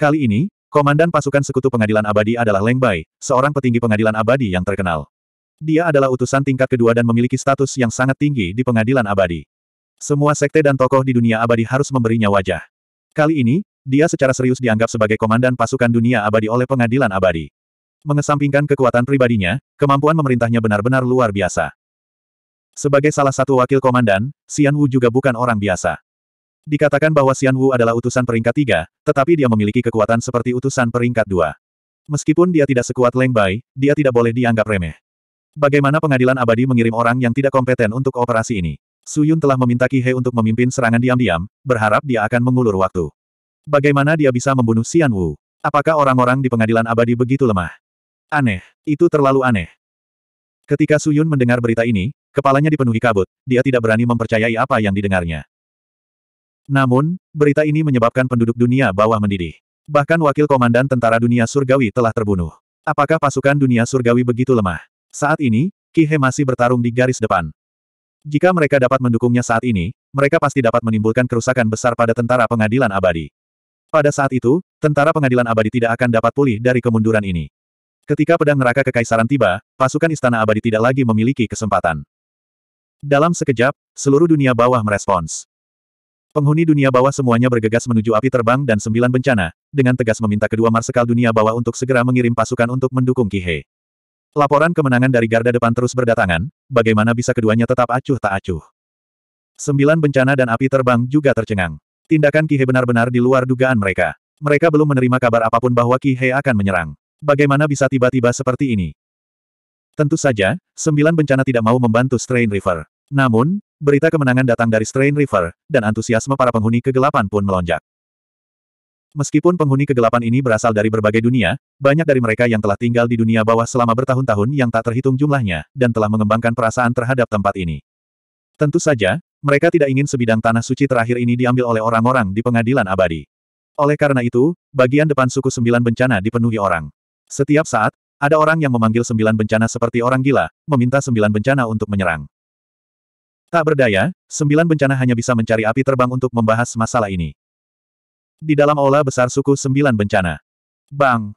Kali ini, Komandan pasukan sekutu pengadilan abadi adalah Leng Bai, seorang petinggi pengadilan abadi yang terkenal. Dia adalah utusan tingkat kedua dan memiliki status yang sangat tinggi di pengadilan abadi. Semua sekte dan tokoh di dunia abadi harus memberinya wajah. Kali ini, dia secara serius dianggap sebagai komandan pasukan dunia abadi oleh pengadilan abadi. Mengesampingkan kekuatan pribadinya, kemampuan memerintahnya benar-benar luar biasa. Sebagai salah satu wakil komandan, Xian Wu juga bukan orang biasa. Dikatakan bahwa Xian Wu adalah utusan peringkat tiga, tetapi dia memiliki kekuatan seperti utusan peringkat dua. Meskipun dia tidak sekuat Leng Bai, dia tidak boleh dianggap remeh. Bagaimana pengadilan abadi mengirim orang yang tidak kompeten untuk operasi ini? Su Yun telah meminta Ki He untuk memimpin serangan diam-diam, berharap dia akan mengulur waktu. Bagaimana dia bisa membunuh Xian Wu? Apakah orang-orang di pengadilan abadi begitu lemah? Aneh, itu terlalu aneh. Ketika Su Yun mendengar berita ini, kepalanya dipenuhi kabut, dia tidak berani mempercayai apa yang didengarnya. Namun, berita ini menyebabkan penduduk dunia bawah mendidih. Bahkan wakil komandan tentara dunia surgawi telah terbunuh. Apakah pasukan dunia surgawi begitu lemah? Saat ini, Kihe masih bertarung di garis depan. Jika mereka dapat mendukungnya saat ini, mereka pasti dapat menimbulkan kerusakan besar pada tentara pengadilan abadi. Pada saat itu, tentara pengadilan abadi tidak akan dapat pulih dari kemunduran ini. Ketika pedang neraka kekaisaran tiba, pasukan istana abadi tidak lagi memiliki kesempatan. Dalam sekejap, seluruh dunia bawah merespons. Penghuni dunia bawah semuanya bergegas menuju api terbang dan sembilan bencana, dengan tegas meminta kedua marsekal dunia bawah untuk segera mengirim pasukan untuk mendukung Kihei. Laporan kemenangan dari garda depan terus berdatangan, bagaimana bisa keduanya tetap acuh tak acuh. Sembilan bencana dan api terbang juga tercengang. Tindakan Kihei benar-benar di luar dugaan mereka. Mereka belum menerima kabar apapun bahwa Kihei akan menyerang. Bagaimana bisa tiba-tiba seperti ini? Tentu saja, sembilan bencana tidak mau membantu Strain River. Namun, berita kemenangan datang dari Strain River, dan antusiasme para penghuni kegelapan pun melonjak. Meskipun penghuni kegelapan ini berasal dari berbagai dunia, banyak dari mereka yang telah tinggal di dunia bawah selama bertahun-tahun yang tak terhitung jumlahnya, dan telah mengembangkan perasaan terhadap tempat ini. Tentu saja, mereka tidak ingin sebidang tanah suci terakhir ini diambil oleh orang-orang di pengadilan abadi. Oleh karena itu, bagian depan suku sembilan bencana dipenuhi orang. Setiap saat, ada orang yang memanggil sembilan bencana seperti orang gila, meminta sembilan bencana untuk menyerang. Tak berdaya, sembilan bencana hanya bisa mencari api terbang untuk membahas masalah ini. Di dalam aula besar suku sembilan bencana. Bang!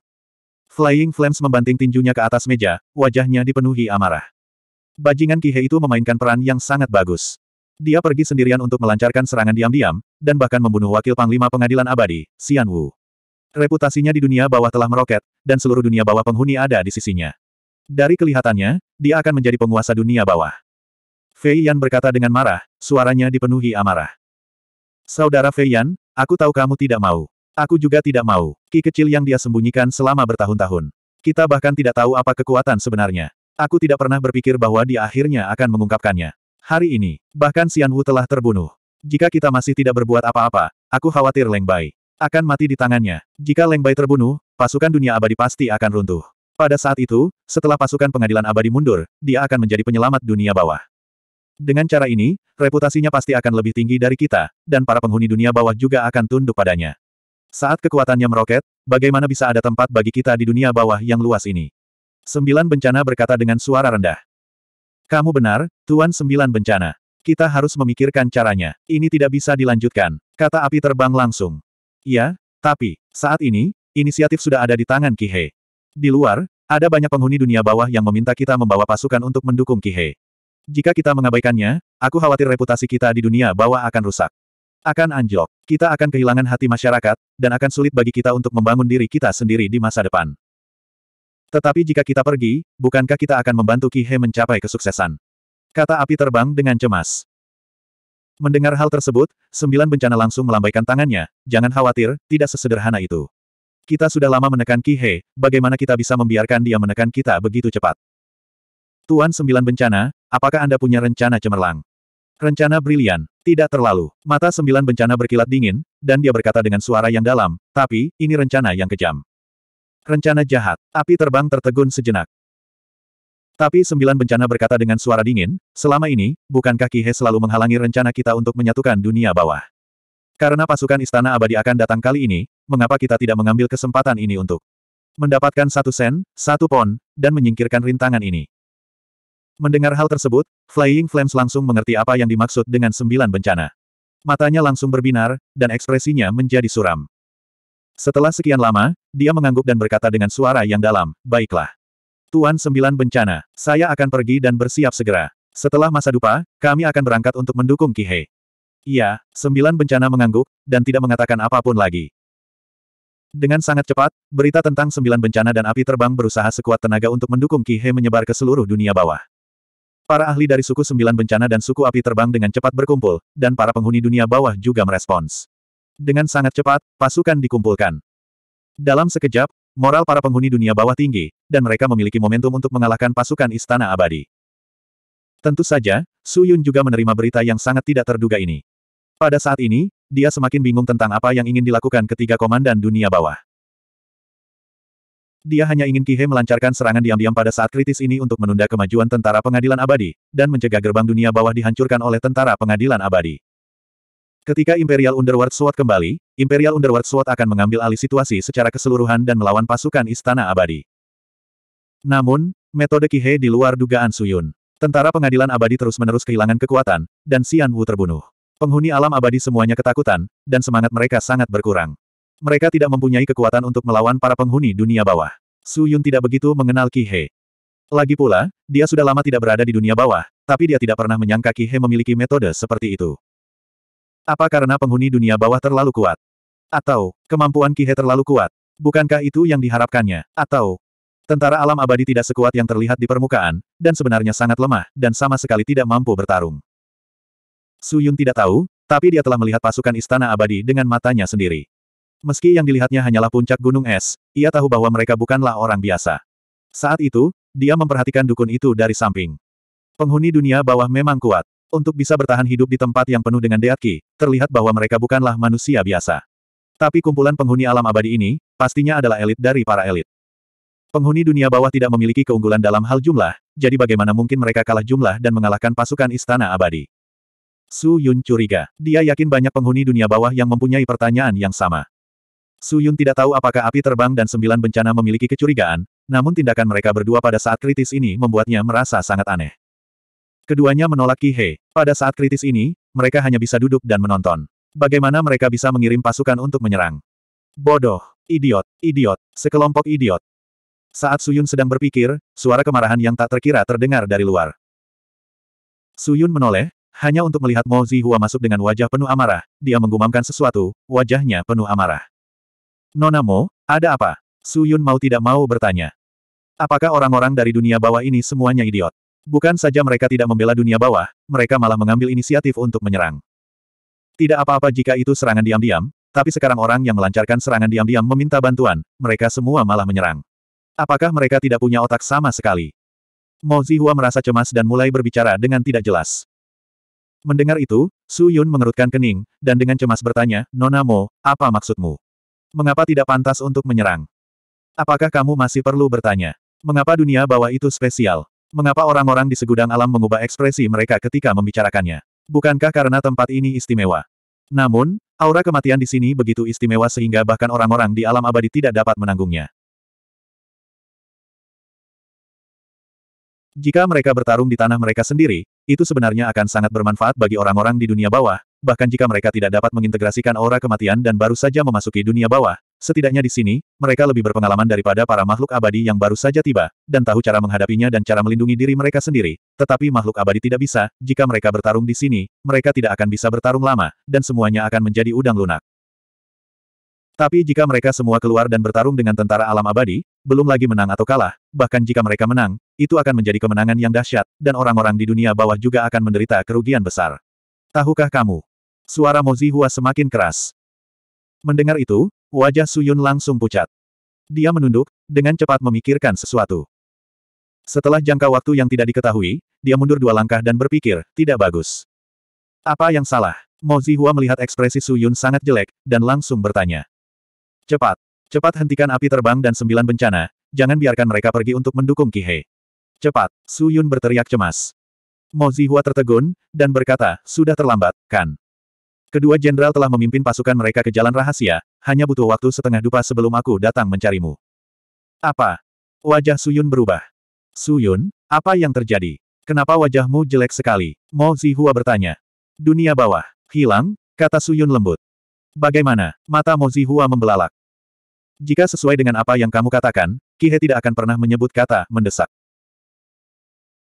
Flying Flames membanting tinjunya ke atas meja, wajahnya dipenuhi amarah. Bajingan Kihe itu memainkan peran yang sangat bagus. Dia pergi sendirian untuk melancarkan serangan diam-diam, dan bahkan membunuh wakil Panglima Pengadilan Abadi, Xian Wu. Reputasinya di dunia bawah telah meroket, dan seluruh dunia bawah penghuni ada di sisinya. Dari kelihatannya, dia akan menjadi penguasa dunia bawah. Fei Yan berkata dengan marah, suaranya dipenuhi amarah. Saudara Fei Yan, aku tahu kamu tidak mau. Aku juga tidak mau. Ki kecil yang dia sembunyikan selama bertahun-tahun. Kita bahkan tidak tahu apa kekuatan sebenarnya. Aku tidak pernah berpikir bahwa dia akhirnya akan mengungkapkannya. Hari ini, bahkan Xian Wu telah terbunuh. Jika kita masih tidak berbuat apa-apa, aku khawatir Leng Bai akan mati di tangannya. Jika Leng Bai terbunuh, pasukan dunia abadi pasti akan runtuh. Pada saat itu, setelah pasukan pengadilan abadi mundur, dia akan menjadi penyelamat dunia bawah. Dengan cara ini, reputasinya pasti akan lebih tinggi dari kita, dan para penghuni dunia bawah juga akan tunduk padanya. Saat kekuatannya meroket, bagaimana bisa ada tempat bagi kita di dunia bawah yang luas ini? Sembilan bencana berkata dengan suara rendah. Kamu benar, Tuan Sembilan Bencana. Kita harus memikirkan caranya. Ini tidak bisa dilanjutkan, kata api terbang langsung. Ya, tapi, saat ini, inisiatif sudah ada di tangan Kihei. Di luar, ada banyak penghuni dunia bawah yang meminta kita membawa pasukan untuk mendukung Kihei. Jika kita mengabaikannya, aku khawatir reputasi kita di dunia bawah akan rusak. Akan anjlok. Kita akan kehilangan hati masyarakat, dan akan sulit bagi kita untuk membangun diri kita sendiri di masa depan. Tetapi jika kita pergi, bukankah kita akan membantu Kihe mencapai kesuksesan? Kata api terbang dengan cemas. Mendengar hal tersebut, sembilan bencana langsung melambaikan tangannya, jangan khawatir, tidak sesederhana itu. Kita sudah lama menekan Kihe, bagaimana kita bisa membiarkan dia menekan kita begitu cepat? Tuan Sembilan Bencana, Apakah Anda punya rencana cemerlang? Rencana brilian, tidak terlalu. Mata sembilan bencana berkilat dingin, dan dia berkata dengan suara yang dalam, tapi, ini rencana yang kejam. Rencana jahat, api terbang tertegun sejenak. Tapi sembilan bencana berkata dengan suara dingin, selama ini, bukankah Kihe selalu menghalangi rencana kita untuk menyatukan dunia bawah? Karena pasukan istana abadi akan datang kali ini, mengapa kita tidak mengambil kesempatan ini untuk mendapatkan satu sen, satu pon, dan menyingkirkan rintangan ini? Mendengar hal tersebut, Flying Flames langsung mengerti apa yang dimaksud dengan sembilan bencana. Matanya langsung berbinar, dan ekspresinya menjadi suram. Setelah sekian lama, dia mengangguk dan berkata dengan suara yang dalam, Baiklah. Tuan Sembilan Bencana, saya akan pergi dan bersiap segera. Setelah masa dupa, kami akan berangkat untuk mendukung Kihei. Iya, Sembilan Bencana mengangguk, dan tidak mengatakan apapun lagi. Dengan sangat cepat, berita tentang sembilan bencana dan api terbang berusaha sekuat tenaga untuk mendukung Kihei menyebar ke seluruh dunia bawah. Para ahli dari suku sembilan bencana dan suku api terbang dengan cepat berkumpul, dan para penghuni dunia bawah juga merespons. Dengan sangat cepat, pasukan dikumpulkan. Dalam sekejap, moral para penghuni dunia bawah tinggi, dan mereka memiliki momentum untuk mengalahkan pasukan Istana Abadi. Tentu saja, Su Yun juga menerima berita yang sangat tidak terduga ini. Pada saat ini, dia semakin bingung tentang apa yang ingin dilakukan ketiga komandan dunia bawah. Dia hanya ingin Kihei melancarkan serangan diam-diam pada saat kritis ini untuk menunda kemajuan tentara pengadilan abadi, dan mencegah gerbang dunia bawah dihancurkan oleh tentara pengadilan abadi. Ketika Imperial Underworld Sword kembali, Imperial Underworld Sword akan mengambil alih situasi secara keseluruhan dan melawan pasukan Istana Abadi. Namun, metode Kihei di luar dugaan Suyun. Tentara pengadilan abadi terus-menerus kehilangan kekuatan, dan Xian Wu terbunuh. Penghuni alam abadi semuanya ketakutan, dan semangat mereka sangat berkurang. Mereka tidak mempunyai kekuatan untuk melawan para penghuni dunia bawah. Su Yun tidak begitu mengenal Ki He. Lagi pula, dia sudah lama tidak berada di dunia bawah, tapi dia tidak pernah menyangka Ki He memiliki metode seperti itu. Apa karena penghuni dunia bawah terlalu kuat? Atau, kemampuan Ki He terlalu kuat? Bukankah itu yang diharapkannya? Atau, tentara alam abadi tidak sekuat yang terlihat di permukaan, dan sebenarnya sangat lemah, dan sama sekali tidak mampu bertarung. Su Yun tidak tahu, tapi dia telah melihat pasukan istana abadi dengan matanya sendiri. Meski yang dilihatnya hanyalah puncak gunung es, ia tahu bahwa mereka bukanlah orang biasa. Saat itu, dia memperhatikan dukun itu dari samping. Penghuni dunia bawah memang kuat. Untuk bisa bertahan hidup di tempat yang penuh dengan deatki, terlihat bahwa mereka bukanlah manusia biasa. Tapi kumpulan penghuni alam abadi ini, pastinya adalah elit dari para elit. Penghuni dunia bawah tidak memiliki keunggulan dalam hal jumlah, jadi bagaimana mungkin mereka kalah jumlah dan mengalahkan pasukan istana abadi? Su Yun curiga. Dia yakin banyak penghuni dunia bawah yang mempunyai pertanyaan yang sama. Su Yun tidak tahu apakah api terbang dan sembilan bencana memiliki kecurigaan, namun tindakan mereka berdua pada saat kritis ini membuatnya merasa sangat aneh. Keduanya menolak Ki He. Pada saat kritis ini, mereka hanya bisa duduk dan menonton. Bagaimana mereka bisa mengirim pasukan untuk menyerang? Bodoh, idiot, idiot, sekelompok idiot. Saat Suyun sedang berpikir, suara kemarahan yang tak terkira terdengar dari luar. Suyun menoleh, hanya untuk melihat Mo Zihua masuk dengan wajah penuh amarah, dia menggumamkan sesuatu, wajahnya penuh amarah. Nona Mo, ada apa? Su Yun mau tidak mau bertanya. Apakah orang-orang dari dunia bawah ini semuanya idiot? Bukan saja mereka tidak membela dunia bawah, mereka malah mengambil inisiatif untuk menyerang. Tidak apa-apa jika itu serangan diam-diam, tapi sekarang orang yang melancarkan serangan diam-diam meminta bantuan, mereka semua malah menyerang. Apakah mereka tidak punya otak sama sekali? Mo Zihua merasa cemas dan mulai berbicara dengan tidak jelas. Mendengar itu, Su Yun mengerutkan kening, dan dengan cemas bertanya, Nona Mo, apa maksudmu? Mengapa tidak pantas untuk menyerang? Apakah kamu masih perlu bertanya? Mengapa dunia bawah itu spesial? Mengapa orang-orang di segudang alam mengubah ekspresi mereka ketika membicarakannya? Bukankah karena tempat ini istimewa? Namun, aura kematian di sini begitu istimewa sehingga bahkan orang-orang di alam abadi tidak dapat menanggungnya. Jika mereka bertarung di tanah mereka sendiri, itu sebenarnya akan sangat bermanfaat bagi orang-orang di dunia bawah, bahkan jika mereka tidak dapat mengintegrasikan aura kematian dan baru saja memasuki dunia bawah, setidaknya di sini, mereka lebih berpengalaman daripada para makhluk abadi yang baru saja tiba, dan tahu cara menghadapinya dan cara melindungi diri mereka sendiri. Tetapi makhluk abadi tidak bisa, jika mereka bertarung di sini, mereka tidak akan bisa bertarung lama, dan semuanya akan menjadi udang lunak. Tapi jika mereka semua keluar dan bertarung dengan tentara alam abadi, belum lagi menang atau kalah, bahkan jika mereka menang, itu akan menjadi kemenangan yang dahsyat, dan orang-orang di dunia bawah juga akan menderita kerugian besar. Tahukah kamu? Suara Mozi Hua semakin keras. Mendengar itu, wajah Suyun langsung pucat. Dia menunduk, dengan cepat memikirkan sesuatu. Setelah jangka waktu yang tidak diketahui, dia mundur dua langkah dan berpikir, tidak bagus. Apa yang salah? Mozi Hua melihat ekspresi Suyun sangat jelek, dan langsung bertanya. Cepat, cepat hentikan api terbang dan sembilan bencana, jangan biarkan mereka pergi untuk mendukung Kihei. Cepat, Suyun berteriak cemas. Mozi Hua tertegun, dan berkata, sudah terlambat, kan? Kedua jenderal telah memimpin pasukan mereka ke jalan rahasia, hanya butuh waktu setengah dupa sebelum aku datang mencarimu. Apa? Wajah Suyun berubah. Suyun, apa yang terjadi? Kenapa wajahmu jelek sekali? Mo Zihua bertanya. Dunia bawah, hilang, kata Suyun lembut. Bagaimana? Mata Mo Zihua membelalak. Jika sesuai dengan apa yang kamu katakan, Kihe tidak akan pernah menyebut kata mendesak.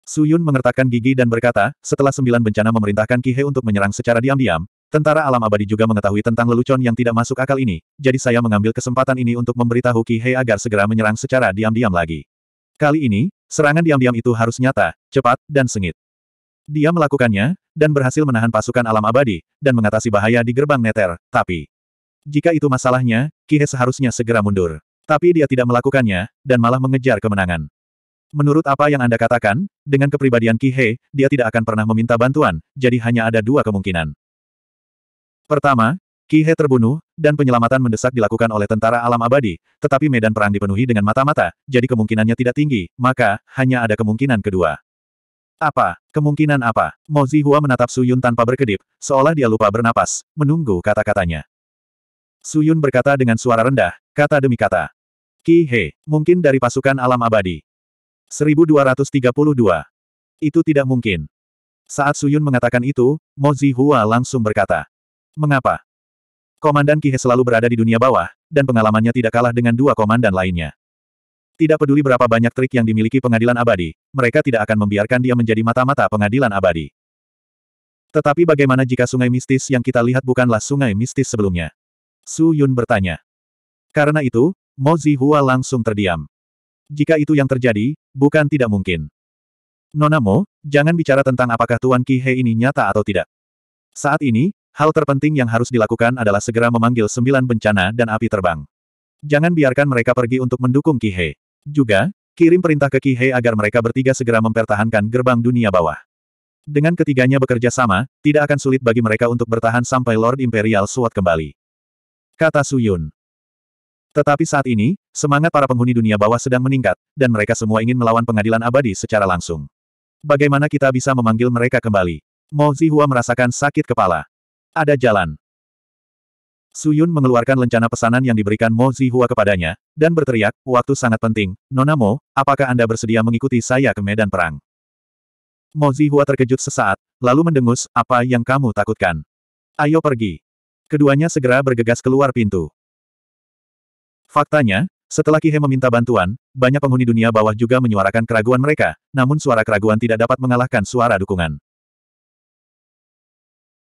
Suyun mengertakkan gigi dan berkata, setelah sembilan bencana memerintahkan Kihe untuk menyerang secara diam-diam, Tentara alam abadi juga mengetahui tentang lelucon yang tidak masuk akal ini, jadi saya mengambil kesempatan ini untuk memberitahu Kihei agar segera menyerang secara diam-diam lagi. Kali ini, serangan diam-diam itu harus nyata, cepat, dan sengit. Dia melakukannya, dan berhasil menahan pasukan alam abadi, dan mengatasi bahaya di gerbang neter, tapi... Jika itu masalahnya, Kihe seharusnya segera mundur. Tapi dia tidak melakukannya, dan malah mengejar kemenangan. Menurut apa yang Anda katakan, dengan kepribadian Kihe, dia tidak akan pernah meminta bantuan, jadi hanya ada dua kemungkinan. Pertama, Kihe terbunuh, dan penyelamatan mendesak dilakukan oleh tentara alam abadi, tetapi medan perang dipenuhi dengan mata-mata, jadi kemungkinannya tidak tinggi, maka, hanya ada kemungkinan kedua. Apa? Kemungkinan apa? Mo Zihua menatap Suyun tanpa berkedip, seolah dia lupa bernapas, menunggu kata-katanya. Suyun berkata dengan suara rendah, kata demi kata. Ki He, mungkin dari pasukan alam abadi. 1232. Itu tidak mungkin. Saat Suyun mengatakan itu, Mo Zihua langsung berkata. Mengapa? Komandan Kihe selalu berada di dunia bawah, dan pengalamannya tidak kalah dengan dua komandan lainnya. Tidak peduli berapa banyak trik yang dimiliki pengadilan abadi, mereka tidak akan membiarkan dia menjadi mata-mata pengadilan abadi. Tetapi bagaimana jika sungai mistis yang kita lihat bukanlah sungai mistis sebelumnya? Su Yun bertanya. Karena itu, Mo Zihua langsung terdiam. Jika itu yang terjadi, bukan tidak mungkin. Nona jangan bicara tentang apakah Tuan Ki He ini nyata atau tidak. Saat ini, Hal terpenting yang harus dilakukan adalah segera memanggil sembilan bencana dan api terbang. Jangan biarkan mereka pergi untuk mendukung Kihe. Juga, kirim perintah ke Kihe agar mereka bertiga segera mempertahankan gerbang dunia bawah. Dengan ketiganya bekerja sama, tidak akan sulit bagi mereka untuk bertahan sampai Lord Imperial Sword kembali. Kata Suyun. Tetapi saat ini, semangat para penghuni dunia bawah sedang meningkat, dan mereka semua ingin melawan pengadilan abadi secara langsung. Bagaimana kita bisa memanggil mereka kembali? Mo Zihua merasakan sakit kepala. Ada jalan. Suyun mengeluarkan lencana pesanan yang diberikan Mo Zihua kepadanya, dan berteriak, waktu sangat penting, Nona Mo, apakah Anda bersedia mengikuti saya ke medan perang? Mo Zihua terkejut sesaat, lalu mendengus, apa yang kamu takutkan? Ayo pergi. Keduanya segera bergegas keluar pintu. Faktanya, setelah Kihe meminta bantuan, banyak penghuni dunia bawah juga menyuarakan keraguan mereka, namun suara keraguan tidak dapat mengalahkan suara dukungan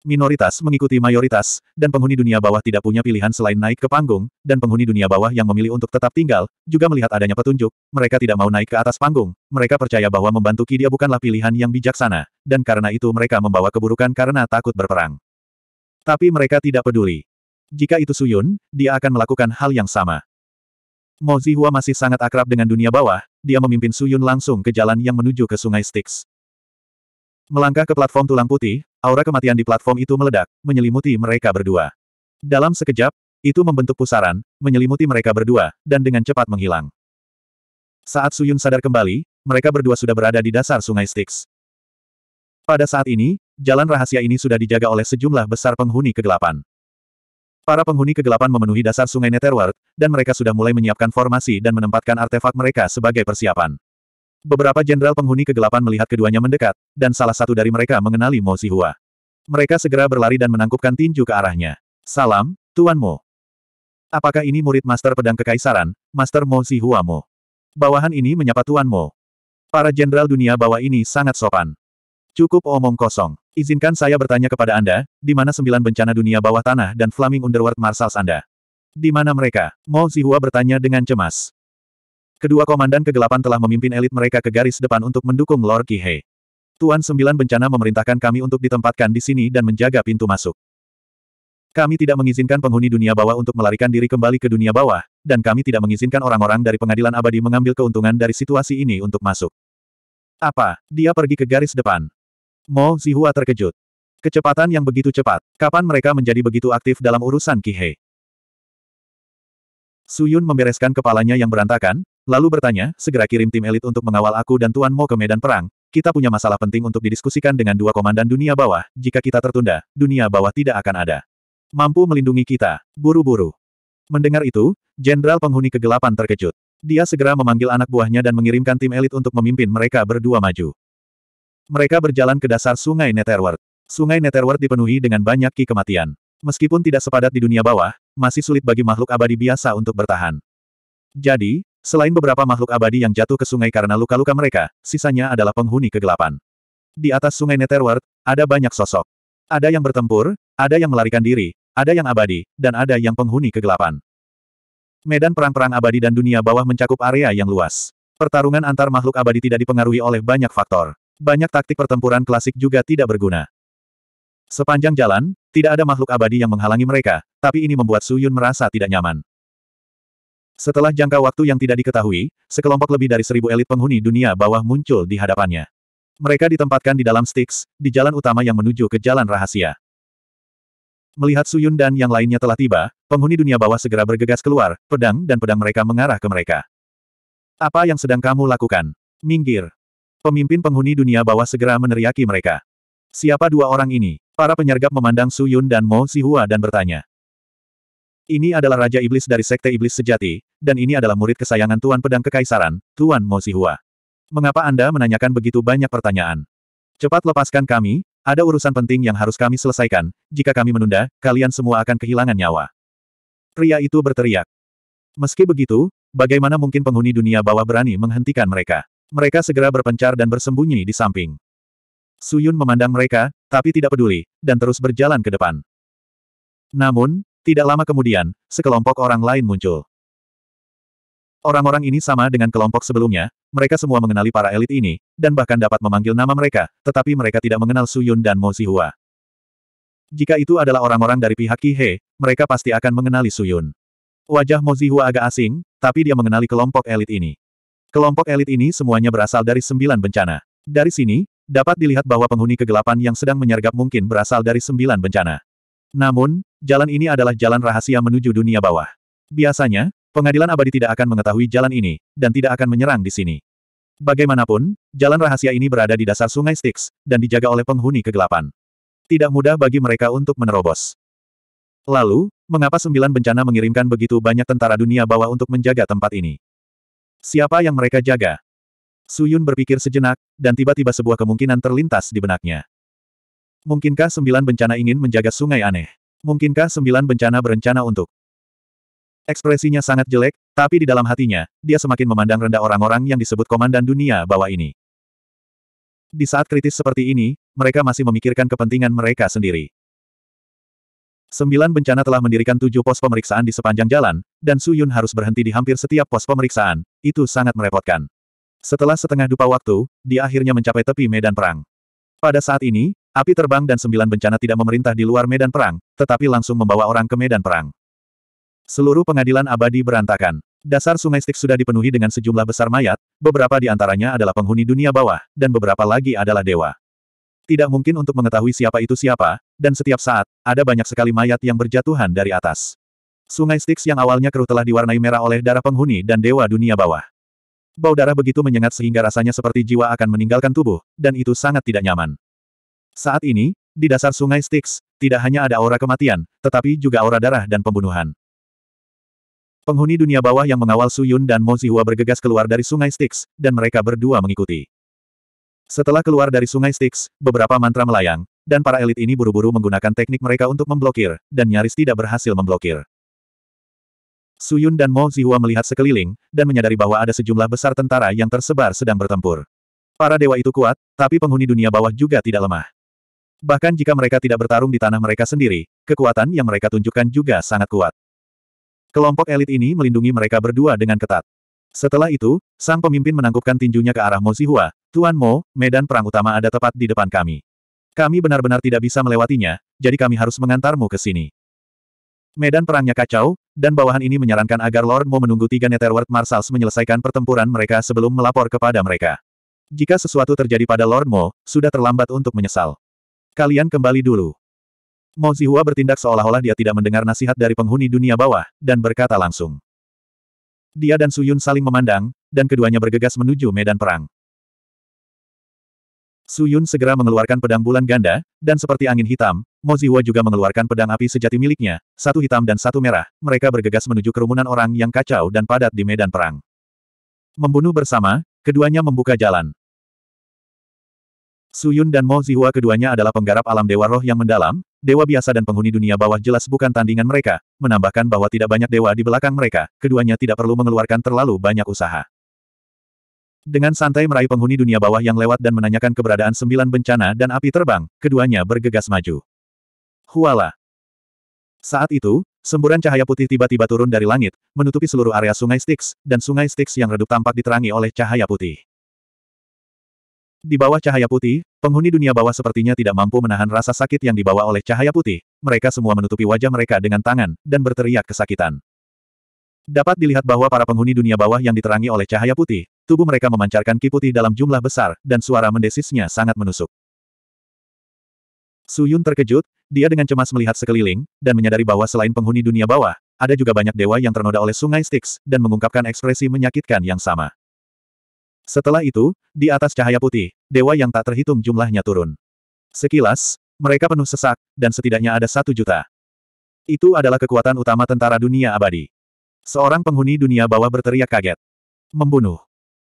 minoritas mengikuti mayoritas, dan penghuni dunia bawah tidak punya pilihan selain naik ke panggung, dan penghuni dunia bawah yang memilih untuk tetap tinggal, juga melihat adanya petunjuk, mereka tidak mau naik ke atas panggung, mereka percaya bahwa membantu Kidia bukanlah pilihan yang bijaksana, dan karena itu mereka membawa keburukan karena takut berperang. Tapi mereka tidak peduli. Jika itu Suyun, dia akan melakukan hal yang sama. Mo Zihua masih sangat akrab dengan dunia bawah, dia memimpin Suyun langsung ke jalan yang menuju ke sungai Styx. Melangkah ke platform tulang putih, aura kematian di platform itu meledak, menyelimuti mereka berdua. Dalam sekejap, itu membentuk pusaran, menyelimuti mereka berdua, dan dengan cepat menghilang. Saat Suyun sadar kembali, mereka berdua sudah berada di dasar sungai Styx. Pada saat ini, jalan rahasia ini sudah dijaga oleh sejumlah besar penghuni kegelapan. Para penghuni kegelapan memenuhi dasar sungai Netherworld, dan mereka sudah mulai menyiapkan formasi dan menempatkan artefak mereka sebagai persiapan. Beberapa jenderal penghuni kegelapan melihat keduanya mendekat, dan salah satu dari mereka mengenali Mo Zihua. Mereka segera berlari dan menangkupkan tinju ke arahnya. Salam, Tuan Mo. Apakah ini murid Master Pedang Kekaisaran, Master Mo Zihua Mo? Bawahan ini menyapa Tuan Mo. Para jenderal dunia bawah ini sangat sopan. Cukup omong kosong. Izinkan saya bertanya kepada Anda, di mana sembilan bencana dunia bawah tanah dan Flaming Underworld Marsals Anda? Di mana mereka? Mo Zihua bertanya dengan cemas. Kedua komandan kegelapan telah memimpin elit mereka ke garis depan untuk mendukung Lord Kihei. Tuan Sembilan Bencana memerintahkan kami untuk ditempatkan di sini dan menjaga pintu masuk. Kami tidak mengizinkan penghuni dunia bawah untuk melarikan diri kembali ke dunia bawah, dan kami tidak mengizinkan orang-orang dari pengadilan abadi mengambil keuntungan dari situasi ini untuk masuk. Apa? Dia pergi ke garis depan. Mo Zihua terkejut. Kecepatan yang begitu cepat, kapan mereka menjadi begitu aktif dalam urusan Kihei? Suyun membereskan kepalanya yang berantakan, Lalu bertanya, segera kirim tim elit untuk mengawal aku dan Tuan Mo ke medan perang, kita punya masalah penting untuk didiskusikan dengan dua komandan dunia bawah, jika kita tertunda, dunia bawah tidak akan ada. Mampu melindungi kita, buru-buru. Mendengar itu, Jenderal penghuni kegelapan terkejut. Dia segera memanggil anak buahnya dan mengirimkan tim elit untuk memimpin mereka berdua maju. Mereka berjalan ke dasar sungai Netherworld. Sungai Netherworld dipenuhi dengan banyak ki kematian. Meskipun tidak sepadat di dunia bawah, masih sulit bagi makhluk abadi biasa untuk bertahan. Jadi, Selain beberapa makhluk abadi yang jatuh ke sungai karena luka-luka mereka, sisanya adalah penghuni kegelapan. Di atas sungai Netherworld, ada banyak sosok. Ada yang bertempur, ada yang melarikan diri, ada yang abadi, dan ada yang penghuni kegelapan. Medan perang-perang abadi dan dunia bawah mencakup area yang luas. Pertarungan antar makhluk abadi tidak dipengaruhi oleh banyak faktor. Banyak taktik pertempuran klasik juga tidak berguna. Sepanjang jalan, tidak ada makhluk abadi yang menghalangi mereka, tapi ini membuat Su Yun merasa tidak nyaman. Setelah jangka waktu yang tidak diketahui, sekelompok lebih dari seribu elit penghuni dunia bawah muncul di hadapannya. Mereka ditempatkan di dalam stiks, di jalan utama yang menuju ke jalan rahasia. Melihat Suyun dan yang lainnya telah tiba, penghuni dunia bawah segera bergegas keluar, pedang dan pedang mereka mengarah ke mereka. Apa yang sedang kamu lakukan? Minggir. Pemimpin penghuni dunia bawah segera meneriaki mereka. Siapa dua orang ini? Para penyergap memandang Suyun dan Mo Sihua dan bertanya. Ini adalah Raja Iblis dari Sekte Iblis Sejati, dan ini adalah murid kesayangan Tuan Pedang Kekaisaran, Tuan Mo Sihua. Mengapa Anda menanyakan begitu banyak pertanyaan? Cepat lepaskan kami, ada urusan penting yang harus kami selesaikan, jika kami menunda, kalian semua akan kehilangan nyawa. Pria itu berteriak. Meski begitu, bagaimana mungkin penghuni dunia bawah berani menghentikan mereka? Mereka segera berpencar dan bersembunyi di samping. Suyun memandang mereka, tapi tidak peduli, dan terus berjalan ke depan. Namun, tidak lama kemudian, sekelompok orang lain muncul. Orang-orang ini sama dengan kelompok sebelumnya, mereka semua mengenali para elit ini, dan bahkan dapat memanggil nama mereka, tetapi mereka tidak mengenal Suyun dan Mo Zihua. Jika itu adalah orang-orang dari pihak Kihe, mereka pasti akan mengenali Suyun. Wajah Mo Zihua agak asing, tapi dia mengenali kelompok elit ini. Kelompok elit ini semuanya berasal dari sembilan bencana. Dari sini, dapat dilihat bahwa penghuni kegelapan yang sedang menyergap mungkin berasal dari sembilan bencana. Namun, jalan ini adalah jalan rahasia menuju dunia bawah. Biasanya, pengadilan abadi tidak akan mengetahui jalan ini, dan tidak akan menyerang di sini. Bagaimanapun, jalan rahasia ini berada di dasar sungai Styx, dan dijaga oleh penghuni kegelapan. Tidak mudah bagi mereka untuk menerobos. Lalu, mengapa sembilan bencana mengirimkan begitu banyak tentara dunia bawah untuk menjaga tempat ini? Siapa yang mereka jaga? Suyun berpikir sejenak, dan tiba-tiba sebuah kemungkinan terlintas di benaknya. Mungkinkah sembilan bencana ingin menjaga sungai aneh? Mungkinkah sembilan bencana berencana untuk? Ekspresinya sangat jelek, tapi di dalam hatinya, dia semakin memandang rendah orang-orang yang disebut komandan dunia bawah ini. Di saat kritis seperti ini, mereka masih memikirkan kepentingan mereka sendiri. Sembilan bencana telah mendirikan tujuh pos pemeriksaan di sepanjang jalan, dan Su Yun harus berhenti di hampir setiap pos pemeriksaan, itu sangat merepotkan. Setelah setengah dupa waktu, dia akhirnya mencapai tepi medan perang. Pada saat ini, Api terbang dan sembilan bencana tidak memerintah di luar medan perang, tetapi langsung membawa orang ke medan perang. Seluruh pengadilan abadi berantakan. Dasar sungai Stik sudah dipenuhi dengan sejumlah besar mayat, beberapa di antaranya adalah penghuni dunia bawah, dan beberapa lagi adalah dewa. Tidak mungkin untuk mengetahui siapa itu siapa, dan setiap saat, ada banyak sekali mayat yang berjatuhan dari atas. Sungai Styx yang awalnya keruh telah diwarnai merah oleh darah penghuni dan dewa dunia bawah. Bau darah begitu menyengat sehingga rasanya seperti jiwa akan meninggalkan tubuh, dan itu sangat tidak nyaman. Saat ini, di dasar sungai Styx, tidak hanya ada aura kematian, tetapi juga aura darah dan pembunuhan. Penghuni dunia bawah yang mengawal Suyun dan mo Zihua bergegas keluar dari sungai Styx, dan mereka berdua mengikuti. Setelah keluar dari sungai Styx, beberapa mantra melayang, dan para elit ini buru-buru menggunakan teknik mereka untuk memblokir, dan nyaris tidak berhasil memblokir. Suyun dan Mo Zihua melihat sekeliling, dan menyadari bahwa ada sejumlah besar tentara yang tersebar sedang bertempur. Para dewa itu kuat, tapi penghuni dunia bawah juga tidak lemah. Bahkan jika mereka tidak bertarung di tanah mereka sendiri, kekuatan yang mereka tunjukkan juga sangat kuat. Kelompok elit ini melindungi mereka berdua dengan ketat. Setelah itu, sang pemimpin menangkupkan tinjunya ke arah Mo Zihua, Tuan Mo, medan perang utama ada tepat di depan kami. Kami benar-benar tidak bisa melewatinya, jadi kami harus mengantarmu ke sini. Medan perangnya kacau, dan bawahan ini menyarankan agar Lord Mo menunggu tiga Netherworld Marshals menyelesaikan pertempuran mereka sebelum melapor kepada mereka. Jika sesuatu terjadi pada Lord Mo, sudah terlambat untuk menyesal. Kalian kembali dulu. Mo Zihua bertindak seolah-olah dia tidak mendengar nasihat dari penghuni dunia bawah, dan berkata langsung. Dia dan Suyun saling memandang, dan keduanya bergegas menuju medan perang. Suyun segera mengeluarkan pedang bulan ganda, dan seperti angin hitam, Mo Zihua juga mengeluarkan pedang api sejati miliknya, satu hitam dan satu merah, mereka bergegas menuju kerumunan orang yang kacau dan padat di medan perang. Membunuh bersama, keduanya membuka jalan. Suyun dan Mo Zihua keduanya adalah penggarap alam dewa roh yang mendalam, dewa biasa dan penghuni dunia bawah jelas bukan tandingan mereka, menambahkan bahwa tidak banyak dewa di belakang mereka, keduanya tidak perlu mengeluarkan terlalu banyak usaha. Dengan santai meraih penghuni dunia bawah yang lewat dan menanyakan keberadaan sembilan bencana dan api terbang, keduanya bergegas maju. Huala. Saat itu, semburan cahaya putih tiba-tiba turun dari langit, menutupi seluruh area sungai Styx, dan sungai Styx yang redup tampak diterangi oleh cahaya putih. Di bawah cahaya putih, penghuni dunia bawah sepertinya tidak mampu menahan rasa sakit yang dibawa oleh cahaya putih. Mereka semua menutupi wajah mereka dengan tangan, dan berteriak kesakitan. Dapat dilihat bahwa para penghuni dunia bawah yang diterangi oleh cahaya putih, tubuh mereka memancarkan ki putih dalam jumlah besar, dan suara mendesisnya sangat menusuk. Suyun terkejut, dia dengan cemas melihat sekeliling, dan menyadari bahwa selain penghuni dunia bawah, ada juga banyak dewa yang ternoda oleh sungai Styx, dan mengungkapkan ekspresi menyakitkan yang sama. Setelah itu, di atas cahaya putih, dewa yang tak terhitung jumlahnya turun. Sekilas, mereka penuh sesak, dan setidaknya ada satu juta. Itu adalah kekuatan utama tentara dunia abadi. Seorang penghuni dunia bawah berteriak kaget. Membunuh.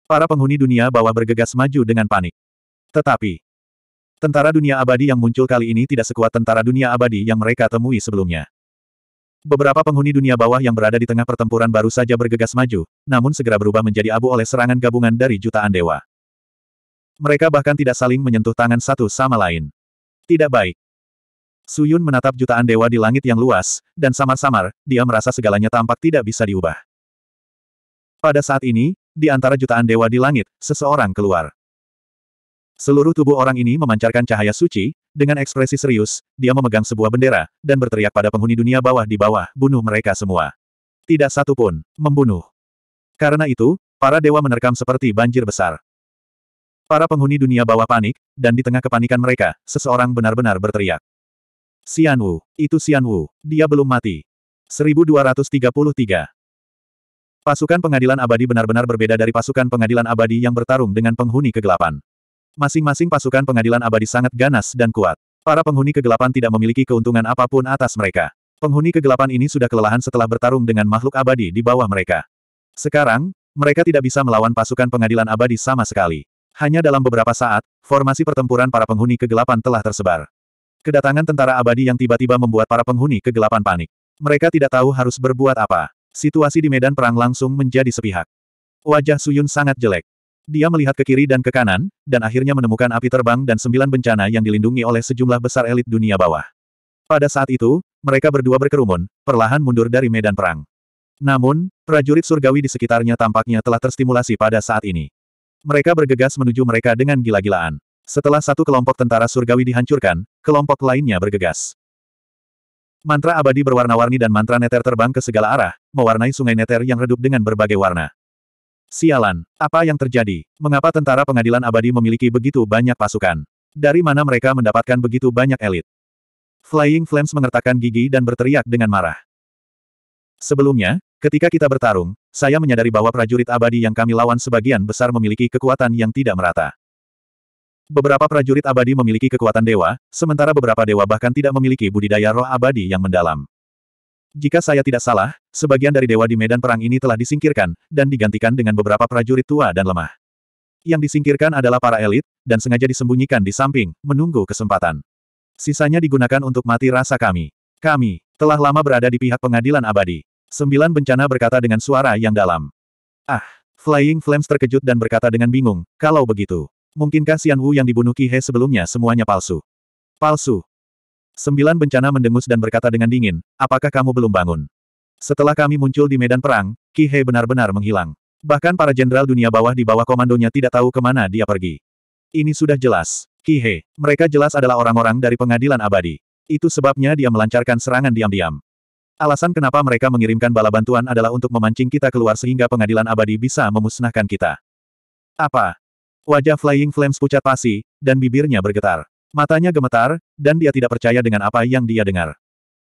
Para penghuni dunia bawah bergegas maju dengan panik. Tetapi, tentara dunia abadi yang muncul kali ini tidak sekuat tentara dunia abadi yang mereka temui sebelumnya. Beberapa penghuni dunia bawah yang berada di tengah pertempuran baru saja bergegas maju, namun segera berubah menjadi abu oleh serangan gabungan dari jutaan dewa. Mereka bahkan tidak saling menyentuh tangan satu sama lain. Tidak baik. Suyun menatap jutaan dewa di langit yang luas, dan samar-samar, dia merasa segalanya tampak tidak bisa diubah. Pada saat ini, di antara jutaan dewa di langit, seseorang keluar. Seluruh tubuh orang ini memancarkan cahaya suci, dengan ekspresi serius, dia memegang sebuah bendera, dan berteriak pada penghuni dunia bawah di bawah, bunuh mereka semua. Tidak satu pun, membunuh. Karena itu, para dewa menerkam seperti banjir besar. Para penghuni dunia bawah panik, dan di tengah kepanikan mereka, seseorang benar-benar berteriak. Xian Wu, itu Xian Wu, dia belum mati. 1233 Pasukan pengadilan abadi benar-benar berbeda dari pasukan pengadilan abadi yang bertarung dengan penghuni kegelapan. Masing-masing pasukan pengadilan abadi sangat ganas dan kuat. Para penghuni kegelapan tidak memiliki keuntungan apapun atas mereka. Penghuni kegelapan ini sudah kelelahan setelah bertarung dengan makhluk abadi di bawah mereka. Sekarang, mereka tidak bisa melawan pasukan pengadilan abadi sama sekali. Hanya dalam beberapa saat, formasi pertempuran para penghuni kegelapan telah tersebar. Kedatangan tentara abadi yang tiba-tiba membuat para penghuni kegelapan panik. Mereka tidak tahu harus berbuat apa. Situasi di medan perang langsung menjadi sepihak. Wajah Suyun sangat jelek. Dia melihat ke kiri dan ke kanan, dan akhirnya menemukan api terbang dan sembilan bencana yang dilindungi oleh sejumlah besar elit dunia bawah. Pada saat itu, mereka berdua berkerumun, perlahan mundur dari medan perang. Namun, prajurit surgawi di sekitarnya tampaknya telah terstimulasi pada saat ini. Mereka bergegas menuju mereka dengan gila-gilaan. Setelah satu kelompok tentara surgawi dihancurkan, kelompok lainnya bergegas. Mantra abadi berwarna-warni dan mantra neter terbang ke segala arah, mewarnai sungai neter yang redup dengan berbagai warna. Sialan, apa yang terjadi? Mengapa tentara pengadilan abadi memiliki begitu banyak pasukan? Dari mana mereka mendapatkan begitu banyak elit? Flying Flames mengertakkan gigi dan berteriak dengan marah. Sebelumnya, ketika kita bertarung, saya menyadari bahwa prajurit abadi yang kami lawan sebagian besar memiliki kekuatan yang tidak merata. Beberapa prajurit abadi memiliki kekuatan dewa, sementara beberapa dewa bahkan tidak memiliki budidaya roh abadi yang mendalam. Jika saya tidak salah, sebagian dari dewa di medan perang ini telah disingkirkan, dan digantikan dengan beberapa prajurit tua dan lemah. Yang disingkirkan adalah para elit, dan sengaja disembunyikan di samping, menunggu kesempatan. Sisanya digunakan untuk mati rasa kami. Kami, telah lama berada di pihak pengadilan abadi. Sembilan bencana berkata dengan suara yang dalam. Ah, Flying Flames terkejut dan berkata dengan bingung, kalau begitu. Mungkinkah Xian Wu yang dibunuh Ki He sebelumnya semuanya palsu? Palsu, Sembilan bencana mendengus dan berkata dengan dingin, apakah kamu belum bangun? Setelah kami muncul di medan perang, Ki benar-benar menghilang. Bahkan para jenderal dunia bawah di bawah komandonya tidak tahu kemana dia pergi. Ini sudah jelas. Ki mereka jelas adalah orang-orang dari pengadilan abadi. Itu sebabnya dia melancarkan serangan diam-diam. Alasan kenapa mereka mengirimkan bala bantuan adalah untuk memancing kita keluar sehingga pengadilan abadi bisa memusnahkan kita. Apa? Wajah Flying Flames pucat pasi, dan bibirnya bergetar. Matanya gemetar, dan dia tidak percaya dengan apa yang dia dengar.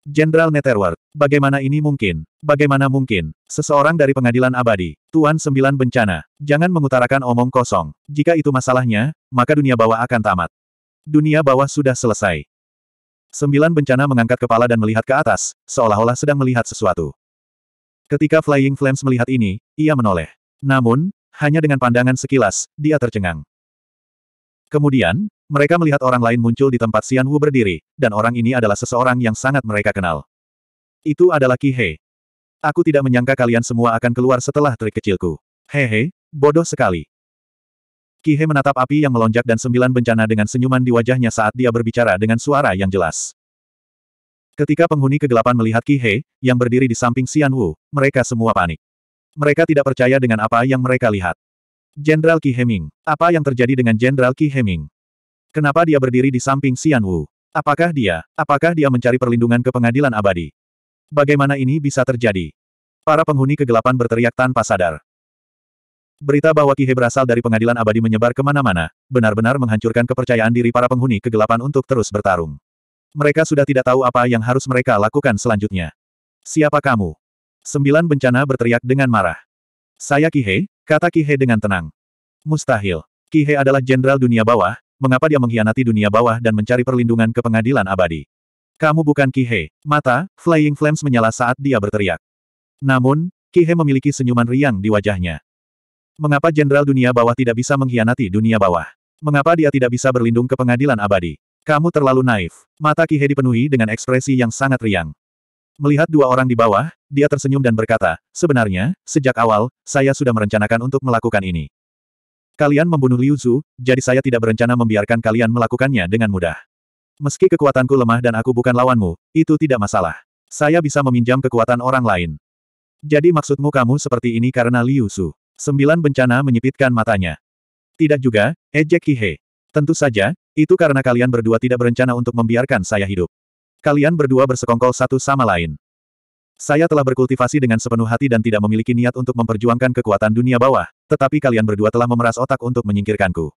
Jenderal Netherworld, bagaimana ini mungkin? Bagaimana mungkin? Seseorang dari pengadilan abadi, Tuan Sembilan Bencana, jangan mengutarakan omong kosong. Jika itu masalahnya, maka dunia bawah akan tamat. Dunia bawah sudah selesai. Sembilan Bencana mengangkat kepala dan melihat ke atas, seolah-olah sedang melihat sesuatu. Ketika Flying Flames melihat ini, ia menoleh. Namun, hanya dengan pandangan sekilas, dia tercengang. Kemudian, mereka melihat orang lain muncul di tempat Xian Wu berdiri, dan orang ini adalah seseorang yang sangat mereka kenal. Itu adalah Ki He. Aku tidak menyangka kalian semua akan keluar setelah trik kecilku. Hehe, bodoh sekali. Ki He menatap api yang melonjak dan sembilan bencana dengan senyuman di wajahnya saat dia berbicara dengan suara yang jelas. Ketika penghuni kegelapan melihat Ki He, yang berdiri di samping Xian Wu, mereka semua panik. Mereka tidak percaya dengan apa yang mereka lihat. Jenderal Ki Heming. Apa yang terjadi dengan Jenderal Ki Heming? Kenapa dia berdiri di samping Xian Wu? Apakah dia, apakah dia mencari perlindungan ke pengadilan abadi? Bagaimana ini bisa terjadi? Para penghuni kegelapan berteriak tanpa sadar. Berita bahwa Kihe berasal dari pengadilan abadi menyebar kemana-mana, benar-benar menghancurkan kepercayaan diri para penghuni kegelapan untuk terus bertarung. Mereka sudah tidak tahu apa yang harus mereka lakukan selanjutnya. Siapa kamu? Sembilan bencana berteriak dengan marah. Saya Kihe, kata Kihe dengan tenang. Mustahil. Kihe adalah jenderal dunia bawah, mengapa dia mengkhianati dunia bawah dan mencari perlindungan ke pengadilan abadi? Kamu bukan Kihe. Mata, Flying Flames menyala saat dia berteriak. Namun, Kihe memiliki senyuman riang di wajahnya. Mengapa Jenderal Dunia Bawah tidak bisa mengkhianati dunia bawah? Mengapa dia tidak bisa berlindung ke pengadilan abadi? Kamu terlalu naif. Mata Kihe dipenuhi dengan ekspresi yang sangat riang. Melihat dua orang di bawah, dia tersenyum dan berkata, Sebenarnya, sejak awal, saya sudah merencanakan untuk melakukan ini. Kalian membunuh Liu Zhu, jadi saya tidak berencana membiarkan kalian melakukannya dengan mudah. Meski kekuatanku lemah dan aku bukan lawanmu, itu tidak masalah. Saya bisa meminjam kekuatan orang lain. Jadi maksudmu kamu seperti ini karena Liu Zhu? Sembilan bencana menyipitkan matanya. Tidak juga, ejek Kihe. Tentu saja, itu karena kalian berdua tidak berencana untuk membiarkan saya hidup. Kalian berdua bersekongkol satu sama lain. Saya telah berkultivasi dengan sepenuh hati dan tidak memiliki niat untuk memperjuangkan kekuatan dunia bawah, tetapi kalian berdua telah memeras otak untuk menyingkirkanku.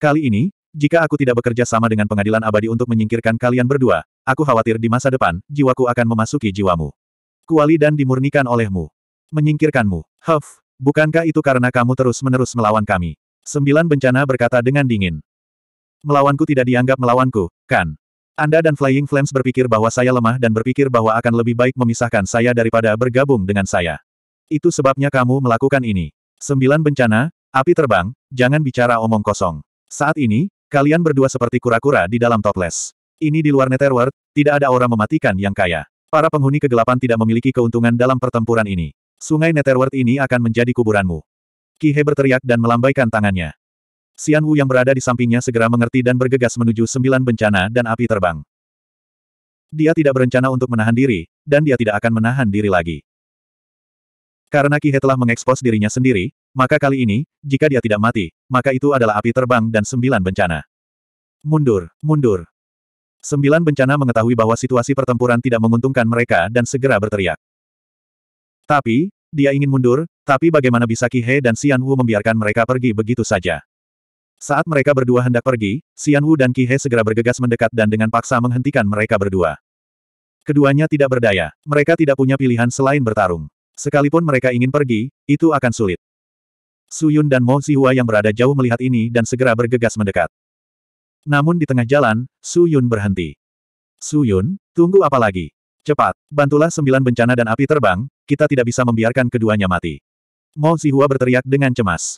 Kali ini, jika aku tidak bekerja sama dengan pengadilan abadi untuk menyingkirkan kalian berdua, aku khawatir di masa depan, jiwaku akan memasuki jiwamu. Kuali dan dimurnikan olehmu. Menyingkirkanmu. Huff, bukankah itu karena kamu terus-menerus melawan kami? Sembilan bencana berkata dengan dingin. Melawanku tidak dianggap melawanku, kan? Anda dan Flying Flames berpikir bahwa saya lemah dan berpikir bahwa akan lebih baik memisahkan saya daripada bergabung dengan saya. Itu sebabnya kamu melakukan ini. Sembilan bencana, api terbang, jangan bicara omong kosong. Saat ini, kalian berdua seperti kura-kura di dalam toples. Ini di luar Netherworld, tidak ada aura mematikan yang kaya. Para penghuni kegelapan tidak memiliki keuntungan dalam pertempuran ini. Sungai Netherworld ini akan menjadi kuburanmu. Kihe berteriak dan melambaikan tangannya. Xian Wu yang berada di sampingnya segera mengerti dan bergegas menuju sembilan bencana dan api terbang. Dia tidak berencana untuk menahan diri, dan dia tidak akan menahan diri lagi. Karena Kihe telah mengekspos dirinya sendiri, maka kali ini, jika dia tidak mati, maka itu adalah api terbang dan sembilan bencana. Mundur, mundur. Sembilan bencana mengetahui bahwa situasi pertempuran tidak menguntungkan mereka dan segera berteriak. Tapi, dia ingin mundur, tapi bagaimana bisa Kihe dan Xian Wu membiarkan mereka pergi begitu saja? Saat mereka berdua hendak pergi, Xian Wu dan Kihe segera bergegas mendekat dan dengan paksa menghentikan mereka berdua. Keduanya tidak berdaya, mereka tidak punya pilihan selain bertarung. Sekalipun mereka ingin pergi, itu akan sulit. Su Yun dan Mo Zihua yang berada jauh melihat ini dan segera bergegas mendekat. Namun di tengah jalan, Su Yun berhenti. Su Yun, tunggu apa lagi? Cepat, bantulah sembilan bencana dan api terbang, kita tidak bisa membiarkan keduanya mati. Mo Zihua berteriak dengan cemas.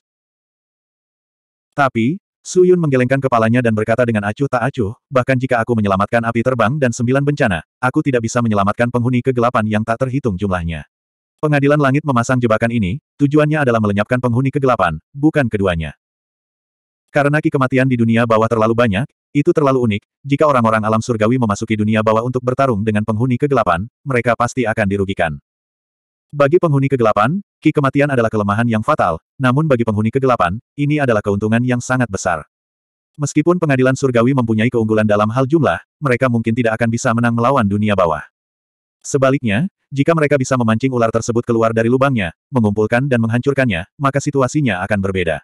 Tapi, Su Yun menggelengkan kepalanya dan berkata dengan acuh tak acuh, bahkan jika aku menyelamatkan api terbang dan sembilan bencana, aku tidak bisa menyelamatkan penghuni kegelapan yang tak terhitung jumlahnya. Pengadilan langit memasang jebakan ini, tujuannya adalah melenyapkan penghuni kegelapan, bukan keduanya. Karena ki kematian di dunia bawah terlalu banyak, itu terlalu unik, jika orang-orang alam surgawi memasuki dunia bawah untuk bertarung dengan penghuni kegelapan, mereka pasti akan dirugikan. Bagi penghuni kegelapan, ki kematian adalah kelemahan yang fatal, namun bagi penghuni kegelapan, ini adalah keuntungan yang sangat besar. Meskipun pengadilan surgawi mempunyai keunggulan dalam hal jumlah, mereka mungkin tidak akan bisa menang melawan dunia bawah. Sebaliknya, jika mereka bisa memancing ular tersebut keluar dari lubangnya, mengumpulkan dan menghancurkannya, maka situasinya akan berbeda.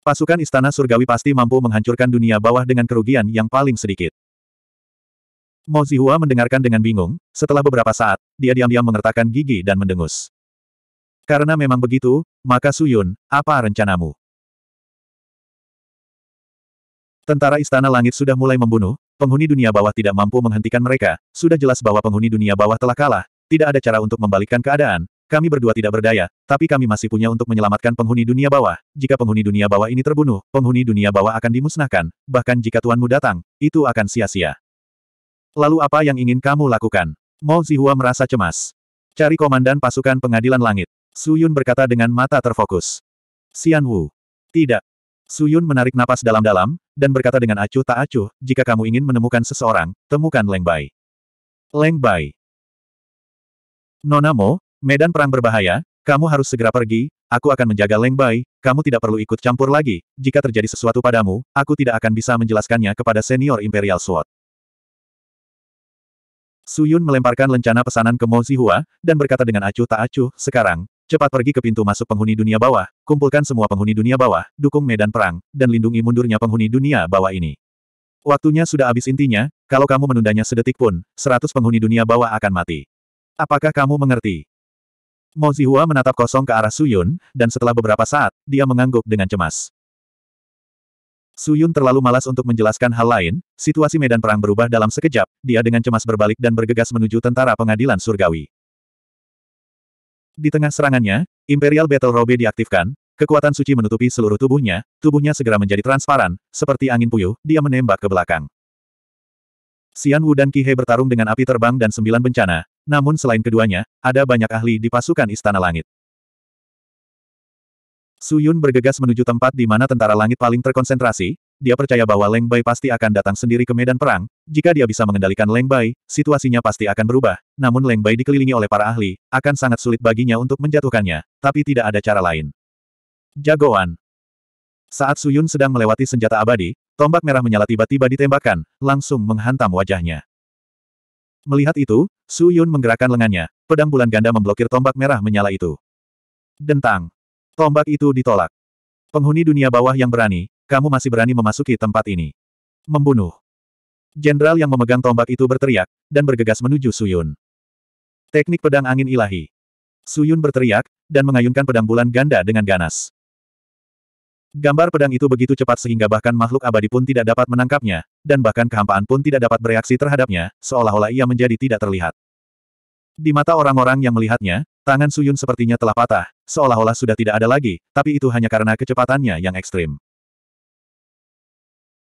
Pasukan Istana Surgawi pasti mampu menghancurkan dunia bawah dengan kerugian yang paling sedikit. Mo Zihua mendengarkan dengan bingung, setelah beberapa saat, dia diam-diam mengertakkan gigi dan mendengus. Karena memang begitu, maka Suyun, apa rencanamu? Tentara Istana Langit sudah mulai membunuh, penghuni dunia bawah tidak mampu menghentikan mereka, sudah jelas bahwa penghuni dunia bawah telah kalah, tidak ada cara untuk membalikkan keadaan, kami berdua tidak berdaya, tapi kami masih punya untuk menyelamatkan penghuni dunia bawah. Jika penghuni dunia bawah ini terbunuh, penghuni dunia bawah akan dimusnahkan, bahkan jika tuanmu datang, itu akan sia-sia. Lalu apa yang ingin kamu lakukan? Mo Zihua merasa cemas. Cari komandan pasukan pengadilan langit. Su Yun berkata dengan mata terfokus. Xian Wu. Tidak. Su Yun menarik napas dalam-dalam, dan berkata dengan acuh tak acuh, jika kamu ingin menemukan seseorang, temukan Leng Bai. Leng Bai. Nona Mo, medan perang berbahaya, kamu harus segera pergi, aku akan menjaga Leng Bai, kamu tidak perlu ikut campur lagi, jika terjadi sesuatu padamu, aku tidak akan bisa menjelaskannya kepada senior Imperial Sword. Suyun melemparkan lencana pesanan ke Mo Zihua, dan berkata dengan acuh tak acuh, sekarang, cepat pergi ke pintu masuk penghuni dunia bawah, kumpulkan semua penghuni dunia bawah, dukung medan perang, dan lindungi mundurnya penghuni dunia bawah ini. Waktunya sudah habis intinya, kalau kamu menundanya sedetik pun, seratus penghuni dunia bawah akan mati. Apakah kamu mengerti? Mo Zihua menatap kosong ke arah Suyun, dan setelah beberapa saat, dia mengangguk dengan cemas. Suyun terlalu malas untuk menjelaskan hal lain, situasi medan perang berubah dalam sekejap, dia dengan cemas berbalik dan bergegas menuju tentara pengadilan surgawi. Di tengah serangannya, Imperial Battle Robe diaktifkan, kekuatan suci menutupi seluruh tubuhnya, tubuhnya segera menjadi transparan, seperti angin puyuh, dia menembak ke belakang. Xian Wu dan Ki He bertarung dengan api terbang dan sembilan bencana, namun selain keduanya, ada banyak ahli di pasukan Istana Langit. Su Yun bergegas menuju tempat di mana tentara langit paling terkonsentrasi, dia percaya bahwa Leng Bai pasti akan datang sendiri ke medan perang, jika dia bisa mengendalikan Leng Bai, situasinya pasti akan berubah, namun Leng Bai dikelilingi oleh para ahli, akan sangat sulit baginya untuk menjatuhkannya, tapi tidak ada cara lain. Jagoan Saat Su Yun sedang melewati senjata abadi, tombak merah menyala tiba-tiba ditembakkan, langsung menghantam wajahnya. Melihat itu, Su Yun menggerakkan lengannya, pedang bulan ganda memblokir tombak merah menyala itu. Dentang. Tombak itu ditolak. Penghuni dunia bawah yang berani, kamu masih berani memasuki tempat ini. Membunuh. Jenderal yang memegang tombak itu berteriak, dan bergegas menuju Su Yun. Teknik pedang angin ilahi. Su Yun berteriak, dan mengayunkan pedang bulan ganda dengan ganas. Gambar pedang itu begitu cepat sehingga bahkan makhluk abadi pun tidak dapat menangkapnya, dan bahkan kehampaan pun tidak dapat bereaksi terhadapnya, seolah-olah ia menjadi tidak terlihat. Di mata orang-orang yang melihatnya, tangan Suyun sepertinya telah patah, seolah-olah sudah tidak ada lagi, tapi itu hanya karena kecepatannya yang ekstrim.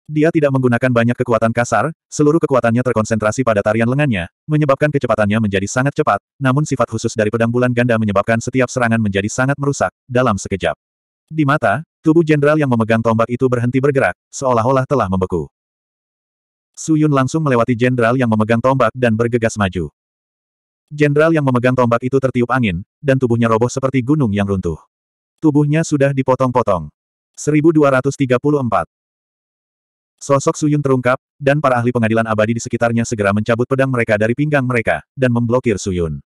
Dia tidak menggunakan banyak kekuatan kasar, seluruh kekuatannya terkonsentrasi pada tarian lengannya, menyebabkan kecepatannya menjadi sangat cepat, namun sifat khusus dari pedang bulan ganda menyebabkan setiap serangan menjadi sangat merusak, dalam sekejap. Di mata, Tubuh jenderal yang memegang tombak itu berhenti bergerak, seolah-olah telah membeku. Su Yun langsung melewati jenderal yang memegang tombak dan bergegas maju. Jenderal yang memegang tombak itu tertiup angin, dan tubuhnya roboh seperti gunung yang runtuh. Tubuhnya sudah dipotong-potong. 1234 Sosok Su Yun terungkap, dan para ahli pengadilan abadi di sekitarnya segera mencabut pedang mereka dari pinggang mereka, dan memblokir Su Yun.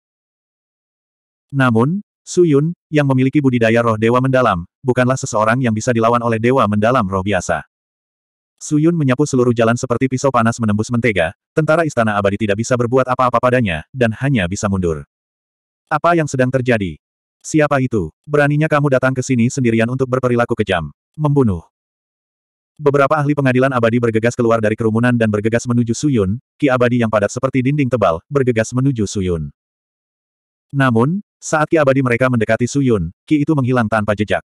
Namun, Su Yun, yang memiliki budidaya roh dewa mendalam, bukanlah seseorang yang bisa dilawan oleh dewa mendalam roh biasa. Su Yun menyapu seluruh jalan seperti pisau panas menembus mentega, tentara istana abadi tidak bisa berbuat apa-apa padanya, dan hanya bisa mundur. Apa yang sedang terjadi? Siapa itu? Beraninya kamu datang ke sini sendirian untuk berperilaku kejam. Membunuh. Beberapa ahli pengadilan abadi bergegas keluar dari kerumunan dan bergegas menuju Suyun, ki abadi yang padat seperti dinding tebal, bergegas menuju Suyun. Namun, saat Ki Abadi mereka mendekati Suyun, Ki itu menghilang tanpa jejak.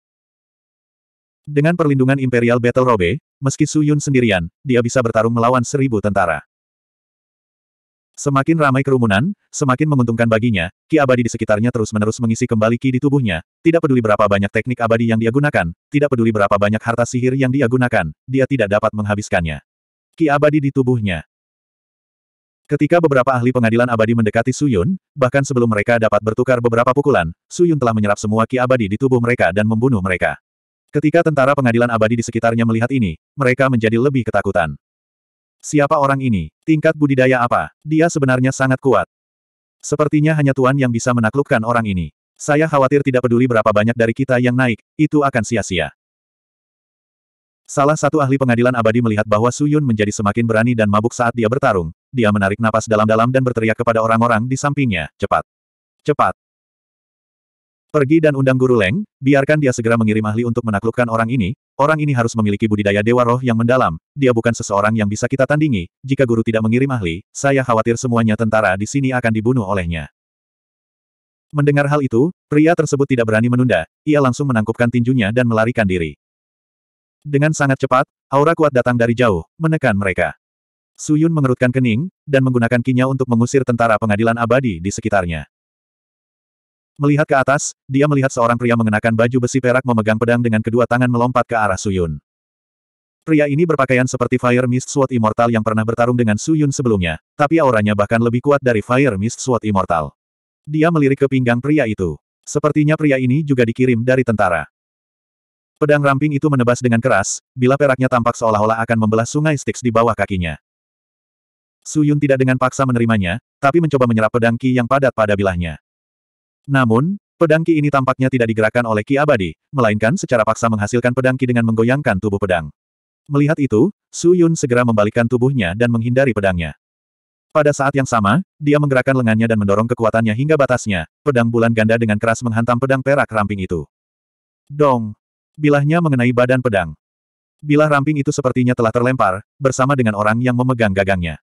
Dengan perlindungan Imperial Battle Robe, meski Suyun sendirian, dia bisa bertarung melawan seribu tentara. Semakin ramai kerumunan, semakin menguntungkan baginya, Ki Abadi di sekitarnya terus-menerus mengisi kembali Ki di tubuhnya, tidak peduli berapa banyak teknik abadi yang dia gunakan, tidak peduli berapa banyak harta sihir yang dia gunakan, dia tidak dapat menghabiskannya. Ki Abadi di tubuhnya. Ketika beberapa ahli pengadilan abadi mendekati Suyun, bahkan sebelum mereka dapat bertukar beberapa pukulan, Suyun telah menyerap semua ki abadi di tubuh mereka dan membunuh mereka. Ketika tentara pengadilan abadi di sekitarnya melihat ini, mereka menjadi lebih ketakutan. Siapa orang ini? Tingkat budidaya apa? Dia sebenarnya sangat kuat. Sepertinya hanya Tuan yang bisa menaklukkan orang ini. Saya khawatir tidak peduli berapa banyak dari kita yang naik, itu akan sia-sia. Salah satu ahli pengadilan abadi melihat bahwa Su Yun menjadi semakin berani dan mabuk saat dia bertarung. Dia menarik napas dalam-dalam dan berteriak kepada orang-orang di sampingnya, cepat. Cepat. Pergi dan undang Guru Leng, biarkan dia segera mengirim ahli untuk menaklukkan orang ini. Orang ini harus memiliki budidaya dewa roh yang mendalam. Dia bukan seseorang yang bisa kita tandingi. Jika guru tidak mengirim ahli, saya khawatir semuanya tentara di sini akan dibunuh olehnya. Mendengar hal itu, pria tersebut tidak berani menunda. Ia langsung menangkupkan tinjunya dan melarikan diri. Dengan sangat cepat, aura kuat datang dari jauh, menekan mereka. Suyun mengerutkan kening, dan menggunakan kinya untuk mengusir tentara pengadilan abadi di sekitarnya. Melihat ke atas, dia melihat seorang pria mengenakan baju besi perak memegang pedang dengan kedua tangan melompat ke arah Suyun. Pria ini berpakaian seperti Fire Mist Sword Immortal yang pernah bertarung dengan Suyun sebelumnya, tapi auranya bahkan lebih kuat dari Fire Mist Sword Immortal. Dia melirik ke pinggang pria itu. Sepertinya pria ini juga dikirim dari tentara. Pedang ramping itu menebas dengan keras, bila peraknya tampak seolah-olah akan membelah sungai Styx di bawah kakinya. Su Yun tidak dengan paksa menerimanya, tapi mencoba menyerap pedang Ki yang padat pada bilahnya. Namun, pedang Ki ini tampaknya tidak digerakkan oleh Ki abadi, melainkan secara paksa menghasilkan pedang Ki dengan menggoyangkan tubuh pedang. Melihat itu, Su Yun segera membalikkan tubuhnya dan menghindari pedangnya. Pada saat yang sama, dia menggerakkan lengannya dan mendorong kekuatannya hingga batasnya, pedang bulan ganda dengan keras menghantam pedang perak ramping itu. Dong! Bilahnya mengenai badan pedang. Bilah ramping itu sepertinya telah terlempar, bersama dengan orang yang memegang gagangnya.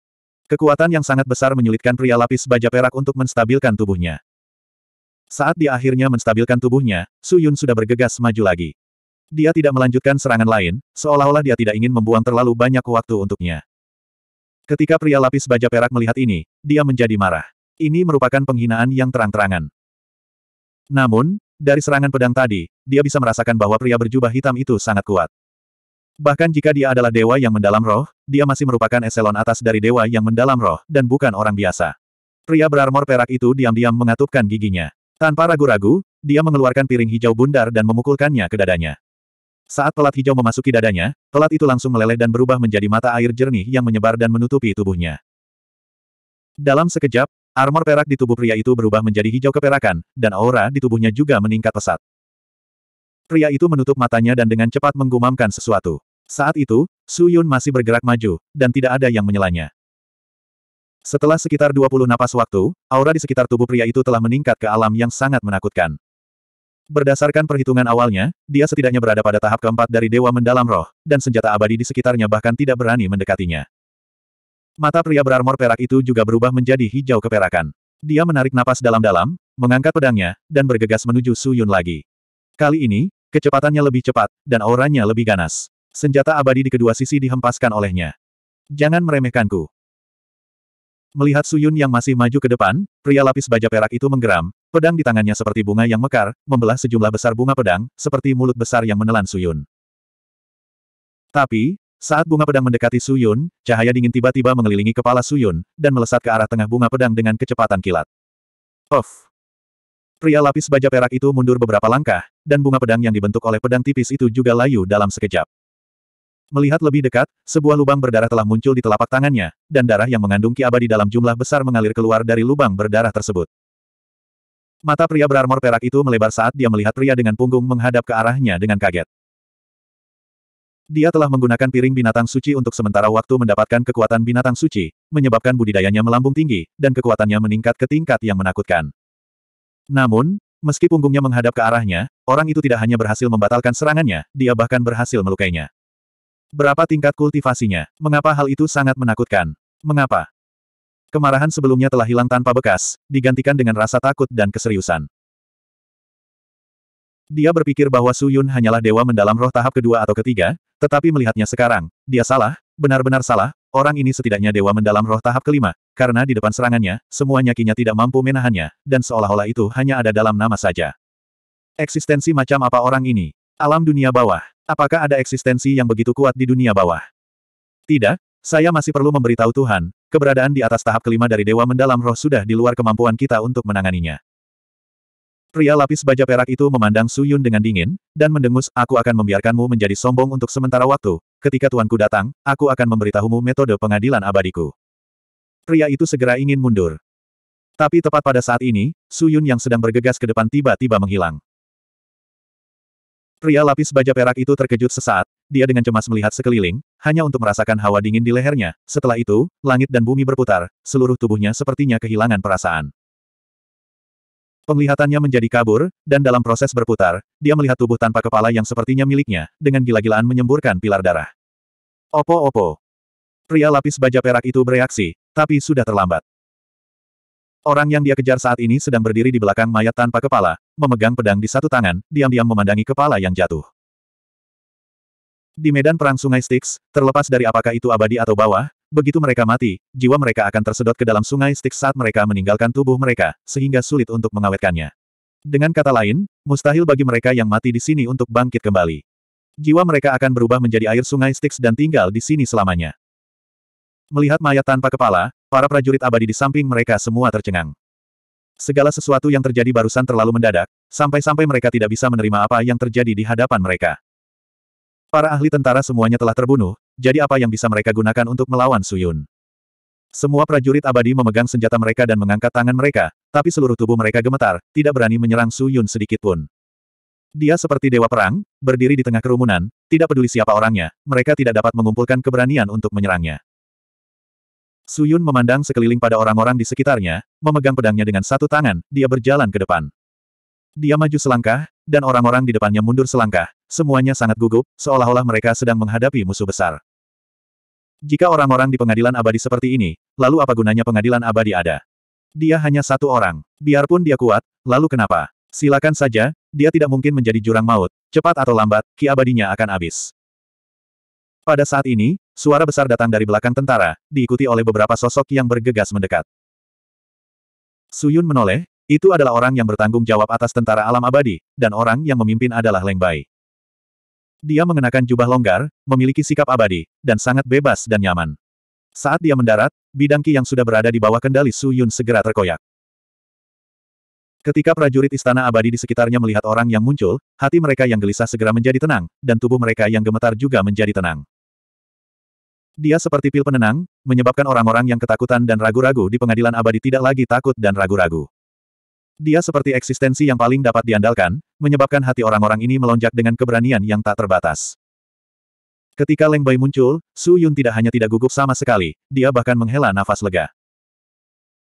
Kekuatan yang sangat besar menyulitkan pria lapis baja perak untuk menstabilkan tubuhnya. Saat dia akhirnya menstabilkan tubuhnya, Su Yun sudah bergegas maju lagi. Dia tidak melanjutkan serangan lain, seolah-olah dia tidak ingin membuang terlalu banyak waktu untuknya. Ketika pria lapis baja perak melihat ini, dia menjadi marah. Ini merupakan penghinaan yang terang-terangan. Namun, dari serangan pedang tadi, dia bisa merasakan bahwa pria berjubah hitam itu sangat kuat. Bahkan jika dia adalah dewa yang mendalam roh, dia masih merupakan eselon atas dari dewa yang mendalam roh, dan bukan orang biasa. Pria berarmor perak itu diam-diam mengatupkan giginya. Tanpa ragu-ragu, dia mengeluarkan piring hijau bundar dan memukulkannya ke dadanya. Saat pelat hijau memasuki dadanya, pelat itu langsung meleleh dan berubah menjadi mata air jernih yang menyebar dan menutupi tubuhnya. Dalam sekejap, Armor perak di tubuh pria itu berubah menjadi hijau keperakan, dan aura di tubuhnya juga meningkat pesat. Pria itu menutup matanya dan dengan cepat menggumamkan sesuatu. Saat itu, Su Yun masih bergerak maju, dan tidak ada yang menyelanya. Setelah sekitar 20 napas waktu, aura di sekitar tubuh pria itu telah meningkat ke alam yang sangat menakutkan. Berdasarkan perhitungan awalnya, dia setidaknya berada pada tahap keempat dari Dewa Mendalam Roh, dan senjata abadi di sekitarnya bahkan tidak berani mendekatinya. Mata pria berarmor perak itu juga berubah menjadi hijau keperakan. Dia menarik napas dalam-dalam, mengangkat pedangnya, dan bergegas menuju Su Yun lagi. Kali ini, kecepatannya lebih cepat, dan auranya lebih ganas. Senjata abadi di kedua sisi dihempaskan olehnya. Jangan meremehkanku. Melihat Su Yun yang masih maju ke depan, pria lapis baja perak itu menggeram, pedang di tangannya seperti bunga yang mekar, membelah sejumlah besar bunga pedang, seperti mulut besar yang menelan Su Yun. Tapi, saat bunga pedang mendekati Suyun, cahaya dingin tiba-tiba mengelilingi kepala Suyun, dan melesat ke arah tengah bunga pedang dengan kecepatan kilat. Of! Pria lapis baja perak itu mundur beberapa langkah, dan bunga pedang yang dibentuk oleh pedang tipis itu juga layu dalam sekejap. Melihat lebih dekat, sebuah lubang berdarah telah muncul di telapak tangannya, dan darah yang mengandung ki abadi dalam jumlah besar mengalir keluar dari lubang berdarah tersebut. Mata pria berarmor perak itu melebar saat dia melihat pria dengan punggung menghadap ke arahnya dengan kaget. Dia telah menggunakan piring binatang suci untuk sementara waktu mendapatkan kekuatan binatang suci, menyebabkan budidayanya melambung tinggi, dan kekuatannya meningkat ke tingkat yang menakutkan. Namun, meski punggungnya menghadap ke arahnya, orang itu tidak hanya berhasil membatalkan serangannya, dia bahkan berhasil melukainya. Berapa tingkat kultivasinya? Mengapa hal itu sangat menakutkan? Mengapa? Kemarahan sebelumnya telah hilang tanpa bekas, digantikan dengan rasa takut dan keseriusan. Dia berpikir bahwa Su Yun hanyalah dewa mendalam roh tahap kedua atau ketiga, tetapi melihatnya sekarang, dia salah, benar-benar salah, orang ini setidaknya dewa mendalam roh tahap kelima, karena di depan serangannya, semua nyakinya tidak mampu menahannya, dan seolah-olah itu hanya ada dalam nama saja. Eksistensi macam apa orang ini? Alam dunia bawah. Apakah ada eksistensi yang begitu kuat di dunia bawah? Tidak, saya masih perlu memberitahu Tuhan, keberadaan di atas tahap kelima dari Dewa Mendalam Roh sudah di luar kemampuan kita untuk menanganinya. Pria lapis baja perak itu memandang Su Yun dengan dingin, dan mendengus, aku akan membiarkanmu menjadi sombong untuk sementara waktu, ketika tuanku datang, aku akan memberitahumu metode pengadilan abadiku. Pria itu segera ingin mundur. Tapi tepat pada saat ini, Su Yun yang sedang bergegas ke depan tiba-tiba menghilang. Pria lapis baja perak itu terkejut sesaat, dia dengan cemas melihat sekeliling, hanya untuk merasakan hawa dingin di lehernya. Setelah itu, langit dan bumi berputar, seluruh tubuhnya sepertinya kehilangan perasaan. Penglihatannya menjadi kabur, dan dalam proses berputar, dia melihat tubuh tanpa kepala yang sepertinya miliknya, dengan gila-gilaan menyemburkan pilar darah. Opo opo. Pria lapis baja perak itu bereaksi, tapi sudah terlambat. Orang yang dia kejar saat ini sedang berdiri di belakang mayat tanpa kepala, memegang pedang di satu tangan, diam-diam memandangi kepala yang jatuh. Di medan perang Sungai Styx, terlepas dari apakah itu abadi atau bawah, Begitu mereka mati, jiwa mereka akan tersedot ke dalam sungai Styx saat mereka meninggalkan tubuh mereka, sehingga sulit untuk mengawetkannya. Dengan kata lain, mustahil bagi mereka yang mati di sini untuk bangkit kembali. Jiwa mereka akan berubah menjadi air sungai Styx dan tinggal di sini selamanya. Melihat mayat tanpa kepala, para prajurit abadi di samping mereka semua tercengang. Segala sesuatu yang terjadi barusan terlalu mendadak, sampai-sampai mereka tidak bisa menerima apa yang terjadi di hadapan mereka. Para ahli tentara semuanya telah terbunuh, jadi apa yang bisa mereka gunakan untuk melawan Suyun? Semua prajurit abadi memegang senjata mereka dan mengangkat tangan mereka, tapi seluruh tubuh mereka gemetar, tidak berani menyerang Suyun sedikitpun. Dia seperti dewa perang, berdiri di tengah kerumunan, tidak peduli siapa orangnya, mereka tidak dapat mengumpulkan keberanian untuk menyerangnya. Suyun memandang sekeliling pada orang-orang di sekitarnya, memegang pedangnya dengan satu tangan, dia berjalan ke depan. Dia maju selangkah, dan orang-orang di depannya mundur selangkah, semuanya sangat gugup, seolah-olah mereka sedang menghadapi musuh besar. Jika orang-orang di pengadilan abadi seperti ini, lalu apa gunanya pengadilan abadi ada? Dia hanya satu orang. Biarpun dia kuat, lalu kenapa? Silakan saja, dia tidak mungkin menjadi jurang maut, cepat atau lambat, ki abadinya akan habis. Pada saat ini, suara besar datang dari belakang tentara, diikuti oleh beberapa sosok yang bergegas mendekat. Suyun menoleh, itu adalah orang yang bertanggung jawab atas tentara alam abadi, dan orang yang memimpin adalah Leng Bai. Dia mengenakan jubah longgar, memiliki sikap abadi, dan sangat bebas dan nyaman. Saat dia mendarat, bidang ki yang sudah berada di bawah kendali Su Yun segera terkoyak. Ketika prajurit istana abadi di sekitarnya melihat orang yang muncul, hati mereka yang gelisah segera menjadi tenang, dan tubuh mereka yang gemetar juga menjadi tenang. Dia seperti pil penenang, menyebabkan orang-orang yang ketakutan dan ragu-ragu di pengadilan abadi tidak lagi takut dan ragu-ragu. Dia seperti eksistensi yang paling dapat diandalkan, menyebabkan hati orang-orang ini melonjak dengan keberanian yang tak terbatas. Ketika Leng Bai muncul, Su Yun tidak hanya tidak gugup sama sekali, dia bahkan menghela nafas lega.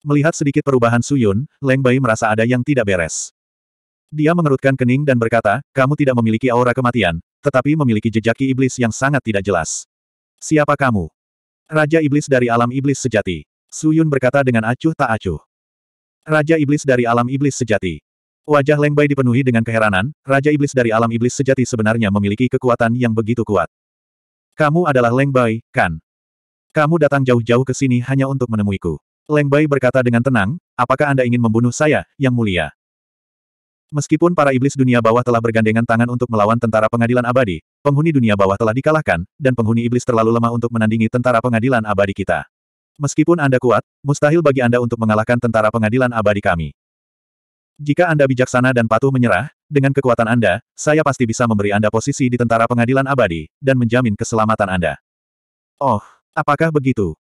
Melihat sedikit perubahan Su Yun, Leng Bai merasa ada yang tidak beres. Dia mengerutkan kening dan berkata, kamu tidak memiliki aura kematian, tetapi memiliki jejak iblis yang sangat tidak jelas. Siapa kamu? Raja iblis dari alam iblis sejati. Su Yun berkata dengan acuh tak acuh. Raja Iblis dari Alam Iblis Sejati Wajah Leng Bai dipenuhi dengan keheranan, Raja Iblis dari Alam Iblis Sejati sebenarnya memiliki kekuatan yang begitu kuat. Kamu adalah Leng Bai, kan? Kamu datang jauh-jauh ke sini hanya untuk menemuiku. Leng Bai berkata dengan tenang, apakah Anda ingin membunuh saya, yang mulia? Meskipun para iblis dunia bawah telah bergandengan tangan untuk melawan tentara pengadilan abadi, penghuni dunia bawah telah dikalahkan, dan penghuni iblis terlalu lemah untuk menandingi tentara pengadilan abadi kita. Meskipun Anda kuat, mustahil bagi Anda untuk mengalahkan tentara pengadilan abadi kami. Jika Anda bijaksana dan patuh menyerah, dengan kekuatan Anda, saya pasti bisa memberi Anda posisi di tentara pengadilan abadi, dan menjamin keselamatan Anda. Oh, apakah begitu?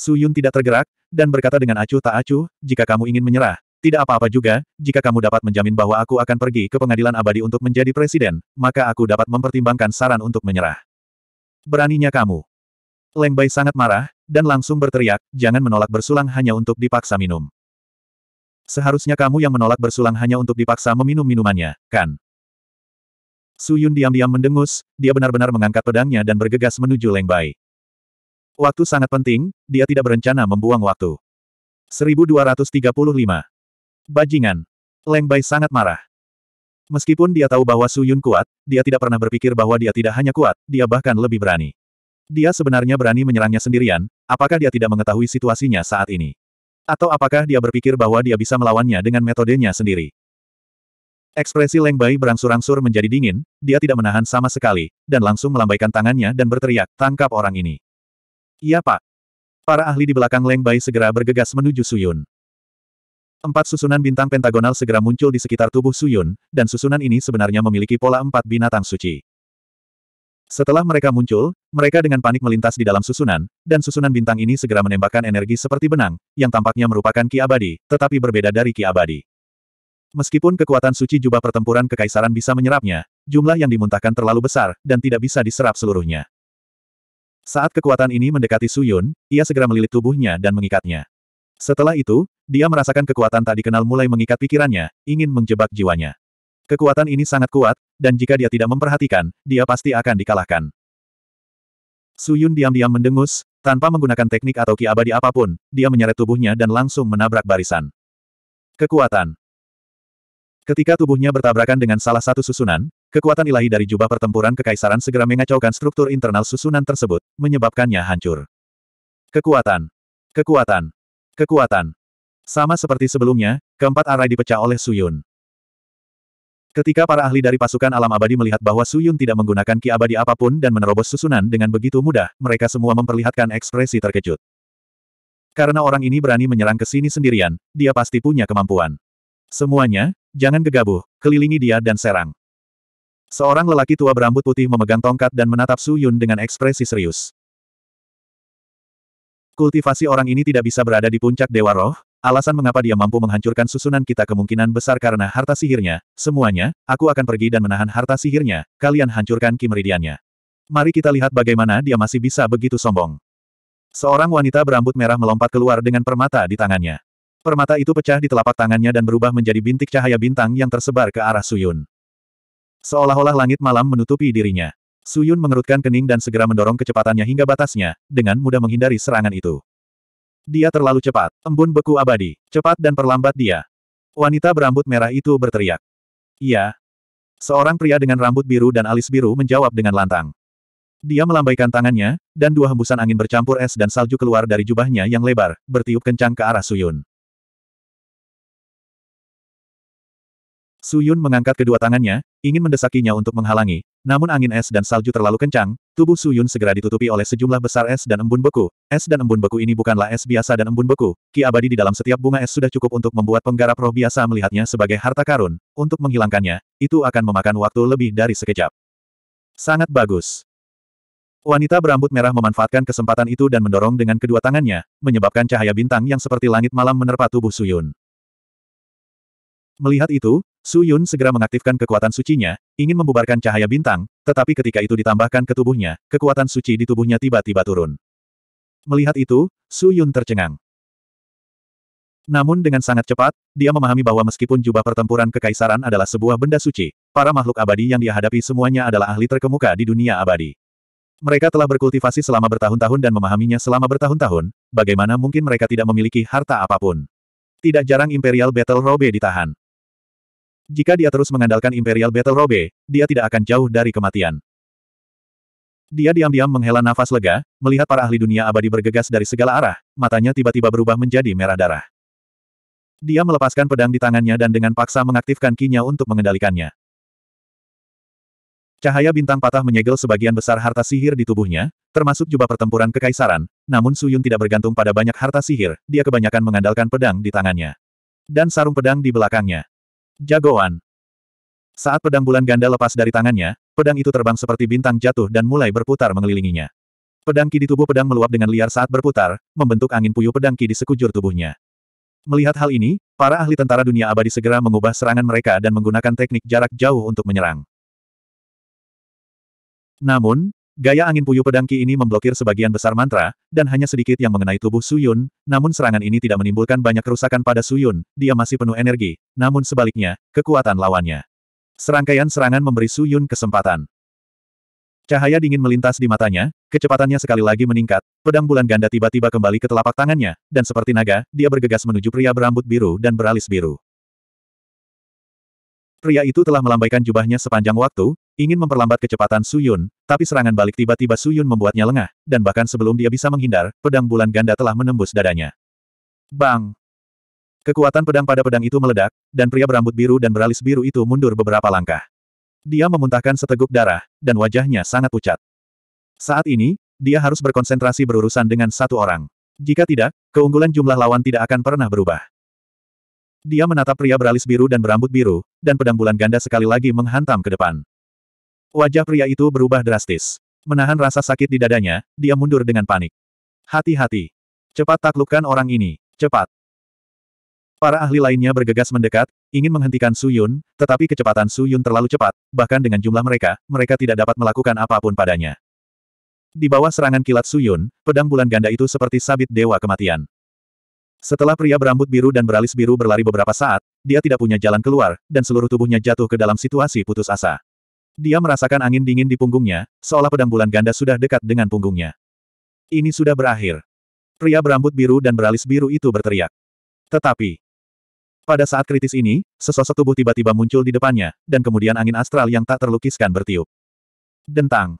Su Yun tidak tergerak, dan berkata dengan acuh tak acuh, jika kamu ingin menyerah, tidak apa-apa juga, jika kamu dapat menjamin bahwa aku akan pergi ke pengadilan abadi untuk menjadi presiden, maka aku dapat mempertimbangkan saran untuk menyerah. Beraninya kamu. Leng Bai sangat marah, dan langsung berteriak, jangan menolak bersulang hanya untuk dipaksa minum. Seharusnya kamu yang menolak bersulang hanya untuk dipaksa meminum minumannya, kan? Su Yun diam-diam mendengus, dia benar-benar mengangkat pedangnya dan bergegas menuju Leng Bai. Waktu sangat penting, dia tidak berencana membuang waktu. 1235. Bajingan. Leng Bai sangat marah. Meskipun dia tahu bahwa Su Yun kuat, dia tidak pernah berpikir bahwa dia tidak hanya kuat, dia bahkan lebih berani. Dia sebenarnya berani menyerangnya sendirian, apakah dia tidak mengetahui situasinya saat ini? Atau apakah dia berpikir bahwa dia bisa melawannya dengan metodenya sendiri? Ekspresi Leng Bai berangsur-angsur menjadi dingin, dia tidak menahan sama sekali, dan langsung melambaikan tangannya dan berteriak, tangkap orang ini. Iya pak. Para ahli di belakang Leng Bai segera bergegas menuju Suyun. Empat susunan bintang pentagonal segera muncul di sekitar tubuh Suyun, dan susunan ini sebenarnya memiliki pola empat binatang suci. Setelah mereka muncul, mereka dengan panik melintas di dalam susunan, dan susunan bintang ini segera menembakkan energi seperti benang, yang tampaknya merupakan ki abadi, tetapi berbeda dari ki abadi. Meskipun kekuatan suci jubah pertempuran kekaisaran bisa menyerapnya, jumlah yang dimuntahkan terlalu besar, dan tidak bisa diserap seluruhnya. Saat kekuatan ini mendekati Suyun, ia segera melilit tubuhnya dan mengikatnya. Setelah itu, dia merasakan kekuatan tak dikenal mulai mengikat pikirannya, ingin menjebak jiwanya. Kekuatan ini sangat kuat, dan jika dia tidak memperhatikan, dia pasti akan dikalahkan. Suyun diam-diam mendengus, tanpa menggunakan teknik atau ki abadi apapun, dia menyeret tubuhnya dan langsung menabrak barisan. Kekuatan Ketika tubuhnya bertabrakan dengan salah satu susunan, kekuatan ilahi dari jubah pertempuran kekaisaran segera mengacaukan struktur internal susunan tersebut, menyebabkannya hancur. Kekuatan. Kekuatan. Kekuatan. Sama seperti sebelumnya, keempat arai dipecah oleh Suyun. Ketika para ahli dari pasukan alam abadi melihat bahwa Su Yun tidak menggunakan ki abadi apapun dan menerobos susunan dengan begitu mudah, mereka semua memperlihatkan ekspresi terkejut. Karena orang ini berani menyerang ke sini sendirian, dia pasti punya kemampuan. Semuanya, jangan gegabah, kelilingi dia dan serang. Seorang lelaki tua berambut putih memegang tongkat dan menatap Su Yun dengan ekspresi serius. Kultivasi orang ini tidak bisa berada di puncak Dewa Roh, Alasan mengapa dia mampu menghancurkan susunan kita kemungkinan besar karena harta sihirnya, semuanya, aku akan pergi dan menahan harta sihirnya, kalian hancurkan kimeridiannya. Mari kita lihat bagaimana dia masih bisa begitu sombong. Seorang wanita berambut merah melompat keluar dengan permata di tangannya. Permata itu pecah di telapak tangannya dan berubah menjadi bintik cahaya bintang yang tersebar ke arah Suyun. Seolah-olah langit malam menutupi dirinya. Suyun mengerutkan kening dan segera mendorong kecepatannya hingga batasnya, dengan mudah menghindari serangan itu. Dia terlalu cepat. Embun beku abadi. Cepat dan perlambat dia. Wanita berambut merah itu berteriak. Iya. Seorang pria dengan rambut biru dan alis biru menjawab dengan lantang. Dia melambaikan tangannya, dan dua hembusan angin bercampur es dan salju keluar dari jubahnya yang lebar, bertiup kencang ke arah Suyun. Su Yun mengangkat kedua tangannya, ingin mendesakinya untuk menghalangi, namun angin es dan salju terlalu kencang, tubuh Su Yun segera ditutupi oleh sejumlah besar es dan embun beku. Es dan embun beku ini bukanlah es biasa dan embun beku, ki abadi di dalam setiap bunga es sudah cukup untuk membuat penggarap roh biasa melihatnya sebagai harta karun, untuk menghilangkannya, itu akan memakan waktu lebih dari sekejap. Sangat bagus. Wanita berambut merah memanfaatkan kesempatan itu dan mendorong dengan kedua tangannya, menyebabkan cahaya bintang yang seperti langit malam menerpa tubuh Suyun. Melihat itu, Su Yun segera mengaktifkan kekuatan sucinya, ingin membubarkan cahaya bintang, tetapi ketika itu ditambahkan ke tubuhnya, kekuatan suci di tubuhnya tiba-tiba turun. Melihat itu, Su Yun tercengang. Namun dengan sangat cepat, dia memahami bahwa meskipun jubah pertempuran kekaisaran adalah sebuah benda suci, para makhluk abadi yang dia hadapi semuanya adalah ahli terkemuka di dunia abadi. Mereka telah berkultivasi selama bertahun-tahun dan memahaminya selama bertahun-tahun, bagaimana mungkin mereka tidak memiliki harta apapun. Tidak jarang Imperial Battle Robe ditahan. Jika dia terus mengandalkan Imperial Battle Robe, dia tidak akan jauh dari kematian. Dia diam-diam menghela nafas lega, melihat para ahli dunia abadi bergegas dari segala arah, matanya tiba-tiba berubah menjadi merah darah. Dia melepaskan pedang di tangannya dan dengan paksa mengaktifkan kinya untuk mengendalikannya. Cahaya bintang patah menyegel sebagian besar harta sihir di tubuhnya, termasuk jubah pertempuran kekaisaran, namun Suyun tidak bergantung pada banyak harta sihir, dia kebanyakan mengandalkan pedang di tangannya. Dan sarung pedang di belakangnya. Jagoan. Saat pedang bulan ganda lepas dari tangannya, pedang itu terbang seperti bintang jatuh dan mulai berputar mengelilinginya. Pedang ki di tubuh pedang meluap dengan liar saat berputar, membentuk angin puyuh pedang ki di sekujur tubuhnya. Melihat hal ini, para ahli tentara dunia abadi segera mengubah serangan mereka dan menggunakan teknik jarak jauh untuk menyerang. Namun, Gaya angin puyuh pedangki ini memblokir sebagian besar mantra, dan hanya sedikit yang mengenai tubuh Suyun, namun serangan ini tidak menimbulkan banyak kerusakan pada Suyun, dia masih penuh energi, namun sebaliknya, kekuatan lawannya. Serangkaian serangan memberi Suyun kesempatan. Cahaya dingin melintas di matanya, kecepatannya sekali lagi meningkat, pedang bulan ganda tiba-tiba kembali ke telapak tangannya, dan seperti naga, dia bergegas menuju pria berambut biru dan beralis biru. Pria itu telah melambaikan jubahnya sepanjang waktu, Ingin memperlambat kecepatan Suyun, tapi serangan balik tiba-tiba Suyun membuatnya lengah, dan bahkan sebelum dia bisa menghindar, pedang bulan ganda telah menembus dadanya. Bang! Kekuatan pedang pada pedang itu meledak, dan pria berambut biru dan beralis biru itu mundur beberapa langkah. Dia memuntahkan seteguk darah, dan wajahnya sangat pucat. Saat ini, dia harus berkonsentrasi berurusan dengan satu orang. Jika tidak, keunggulan jumlah lawan tidak akan pernah berubah. Dia menatap pria beralis biru dan berambut biru, dan pedang bulan ganda sekali lagi menghantam ke depan. Wajah pria itu berubah drastis. Menahan rasa sakit di dadanya, dia mundur dengan panik. Hati-hati. Cepat taklukkan orang ini. Cepat. Para ahli lainnya bergegas mendekat, ingin menghentikan Su Yun, tetapi kecepatan Su Yun terlalu cepat, bahkan dengan jumlah mereka, mereka tidak dapat melakukan apapun padanya. Di bawah serangan kilat Su Yun, pedang bulan ganda itu seperti sabit dewa kematian. Setelah pria berambut biru dan beralis biru berlari beberapa saat, dia tidak punya jalan keluar, dan seluruh tubuhnya jatuh ke dalam situasi putus asa. Dia merasakan angin dingin di punggungnya, seolah pedang bulan ganda sudah dekat dengan punggungnya. Ini sudah berakhir. Pria berambut biru dan beralis biru itu berteriak. Tetapi, pada saat kritis ini, sesosok tubuh tiba-tiba muncul di depannya, dan kemudian angin astral yang tak terlukiskan bertiup. Dentang.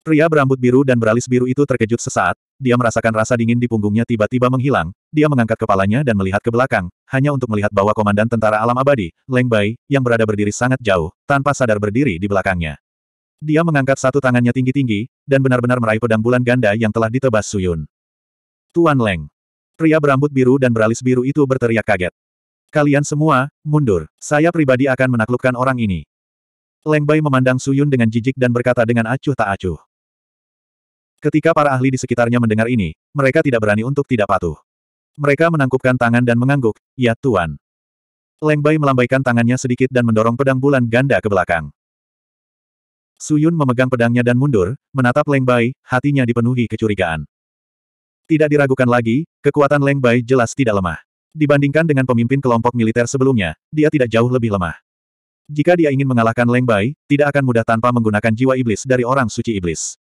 Pria berambut biru dan beralis biru itu terkejut sesaat, dia merasakan rasa dingin di punggungnya tiba-tiba menghilang, dia mengangkat kepalanya dan melihat ke belakang, hanya untuk melihat bahwa Komandan Tentara Alam Abadi, Leng Bai, yang berada berdiri sangat jauh, tanpa sadar berdiri di belakangnya. Dia mengangkat satu tangannya tinggi-tinggi, dan benar-benar meraih pedang bulan ganda yang telah ditebas Suyun. Tuan Leng. Pria berambut biru dan beralis biru itu berteriak kaget. Kalian semua, mundur. Saya pribadi akan menaklukkan orang ini. Leng Bai memandang Suyun dengan jijik dan berkata dengan acuh tak acuh. Ketika para ahli di sekitarnya mendengar ini, mereka tidak berani untuk tidak patuh. Mereka menangkupkan tangan dan mengangguk, ya Tuan. Leng Bai melambaikan tangannya sedikit dan mendorong pedang bulan ganda ke belakang. Suyun memegang pedangnya dan mundur, menatap Leng Bai, hatinya dipenuhi kecurigaan. Tidak diragukan lagi, kekuatan Leng Bai jelas tidak lemah. Dibandingkan dengan pemimpin kelompok militer sebelumnya, dia tidak jauh lebih lemah. Jika dia ingin mengalahkan Leng Bai, tidak akan mudah tanpa menggunakan jiwa iblis dari orang suci iblis.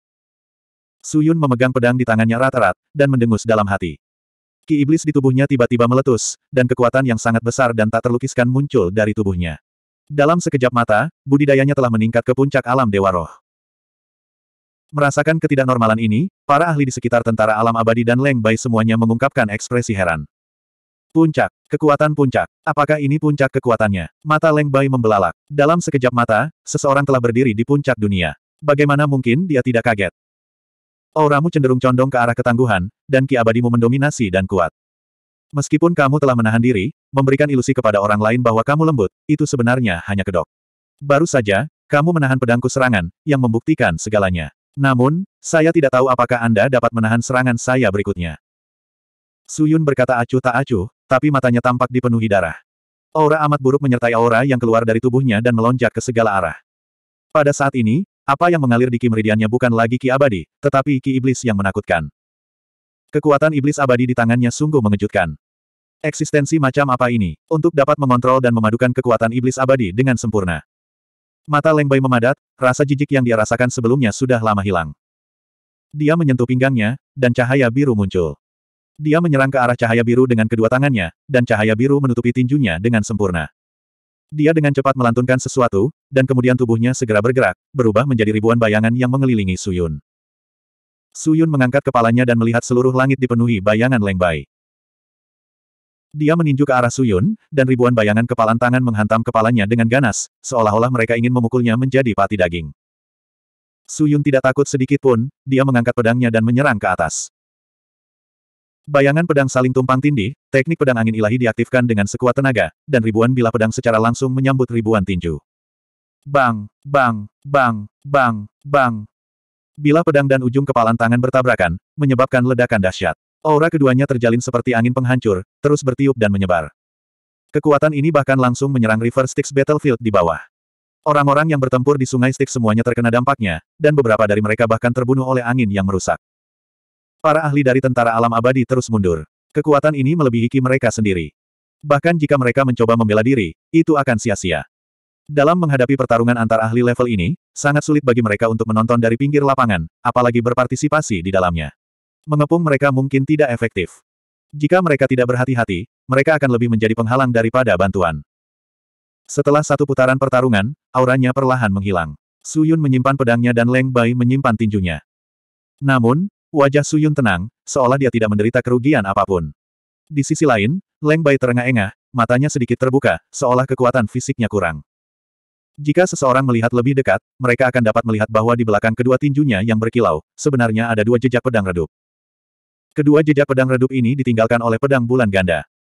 Suyun memegang pedang di tangannya rata-rat, dan mendengus dalam hati. Ki iblis di tubuhnya tiba-tiba meletus, dan kekuatan yang sangat besar dan tak terlukiskan muncul dari tubuhnya. Dalam sekejap mata, budidayanya telah meningkat ke puncak alam Dewa Roh. Merasakan ketidaknormalan ini, para ahli di sekitar tentara alam abadi dan Leng Bai semuanya mengungkapkan ekspresi heran. Puncak. Kekuatan puncak. Apakah ini puncak kekuatannya? Mata Leng Bai membelalak. Dalam sekejap mata, seseorang telah berdiri di puncak dunia. Bagaimana mungkin dia tidak kaget? Auramu cenderung condong ke arah ketangguhan, dan ki abadimu mendominasi dan kuat. Meskipun kamu telah menahan diri, memberikan ilusi kepada orang lain bahwa kamu lembut, itu sebenarnya hanya kedok. Baru saja, kamu menahan pedangku serangan, yang membuktikan segalanya. Namun, saya tidak tahu apakah Anda dapat menahan serangan saya berikutnya. Suyun berkata acuh tak acuh, tapi matanya tampak dipenuhi darah. Aura amat buruk menyertai aura yang keluar dari tubuhnya dan melonjak ke segala arah. Pada saat ini, apa yang mengalir di ki meridiannya bukan lagi ki abadi, tetapi ki iblis yang menakutkan. Kekuatan iblis abadi di tangannya sungguh mengejutkan. Eksistensi macam apa ini, untuk dapat mengontrol dan memadukan kekuatan iblis abadi dengan sempurna. Mata Lengbai memadat, rasa jijik yang dia rasakan sebelumnya sudah lama hilang. Dia menyentuh pinggangnya, dan cahaya biru muncul. Dia menyerang ke arah cahaya biru dengan kedua tangannya, dan cahaya biru menutupi tinjunya dengan sempurna. Dia dengan cepat melantunkan sesuatu, dan kemudian tubuhnya segera bergerak, berubah menjadi ribuan bayangan yang mengelilingi Suyun. Suyun mengangkat kepalanya dan melihat seluruh langit dipenuhi bayangan lengbai. Dia meninju ke arah Suyun, dan ribuan bayangan kepalan tangan menghantam kepalanya dengan ganas, seolah-olah mereka ingin memukulnya menjadi pati daging. Suyun tidak takut sedikit pun, dia mengangkat pedangnya dan menyerang ke atas. Bayangan pedang saling tumpang tindih, teknik pedang angin ilahi diaktifkan dengan sekuat tenaga, dan ribuan bila pedang secara langsung menyambut ribuan tinju. Bang, bang, bang, bang, bang. Bila pedang dan ujung kepalan tangan bertabrakan, menyebabkan ledakan dahsyat. Aura keduanya terjalin seperti angin penghancur, terus bertiup dan menyebar. Kekuatan ini bahkan langsung menyerang River Styx Battlefield di bawah. Orang-orang yang bertempur di Sungai Styx semuanya terkena dampaknya, dan beberapa dari mereka bahkan terbunuh oleh angin yang merusak. Para ahli dari tentara alam abadi terus mundur. Kekuatan ini melebihi ki mereka sendiri. Bahkan jika mereka mencoba membela diri, itu akan sia-sia. Dalam menghadapi pertarungan antar ahli level ini, sangat sulit bagi mereka untuk menonton dari pinggir lapangan, apalagi berpartisipasi di dalamnya. Mengepung mereka mungkin tidak efektif. Jika mereka tidak berhati-hati, mereka akan lebih menjadi penghalang daripada bantuan. Setelah satu putaran pertarungan, auranya perlahan menghilang. Suyun menyimpan pedangnya dan Leng Bai menyimpan tinjunya. Namun, Wajah Suyun tenang, seolah dia tidak menderita kerugian apapun. Di sisi lain, Leng Bai terengah-engah, matanya sedikit terbuka, seolah kekuatan fisiknya kurang. Jika seseorang melihat lebih dekat, mereka akan dapat melihat bahwa di belakang kedua tinjunya yang berkilau, sebenarnya ada dua jejak pedang redup. Kedua jejak pedang redup ini ditinggalkan oleh pedang bulan ganda.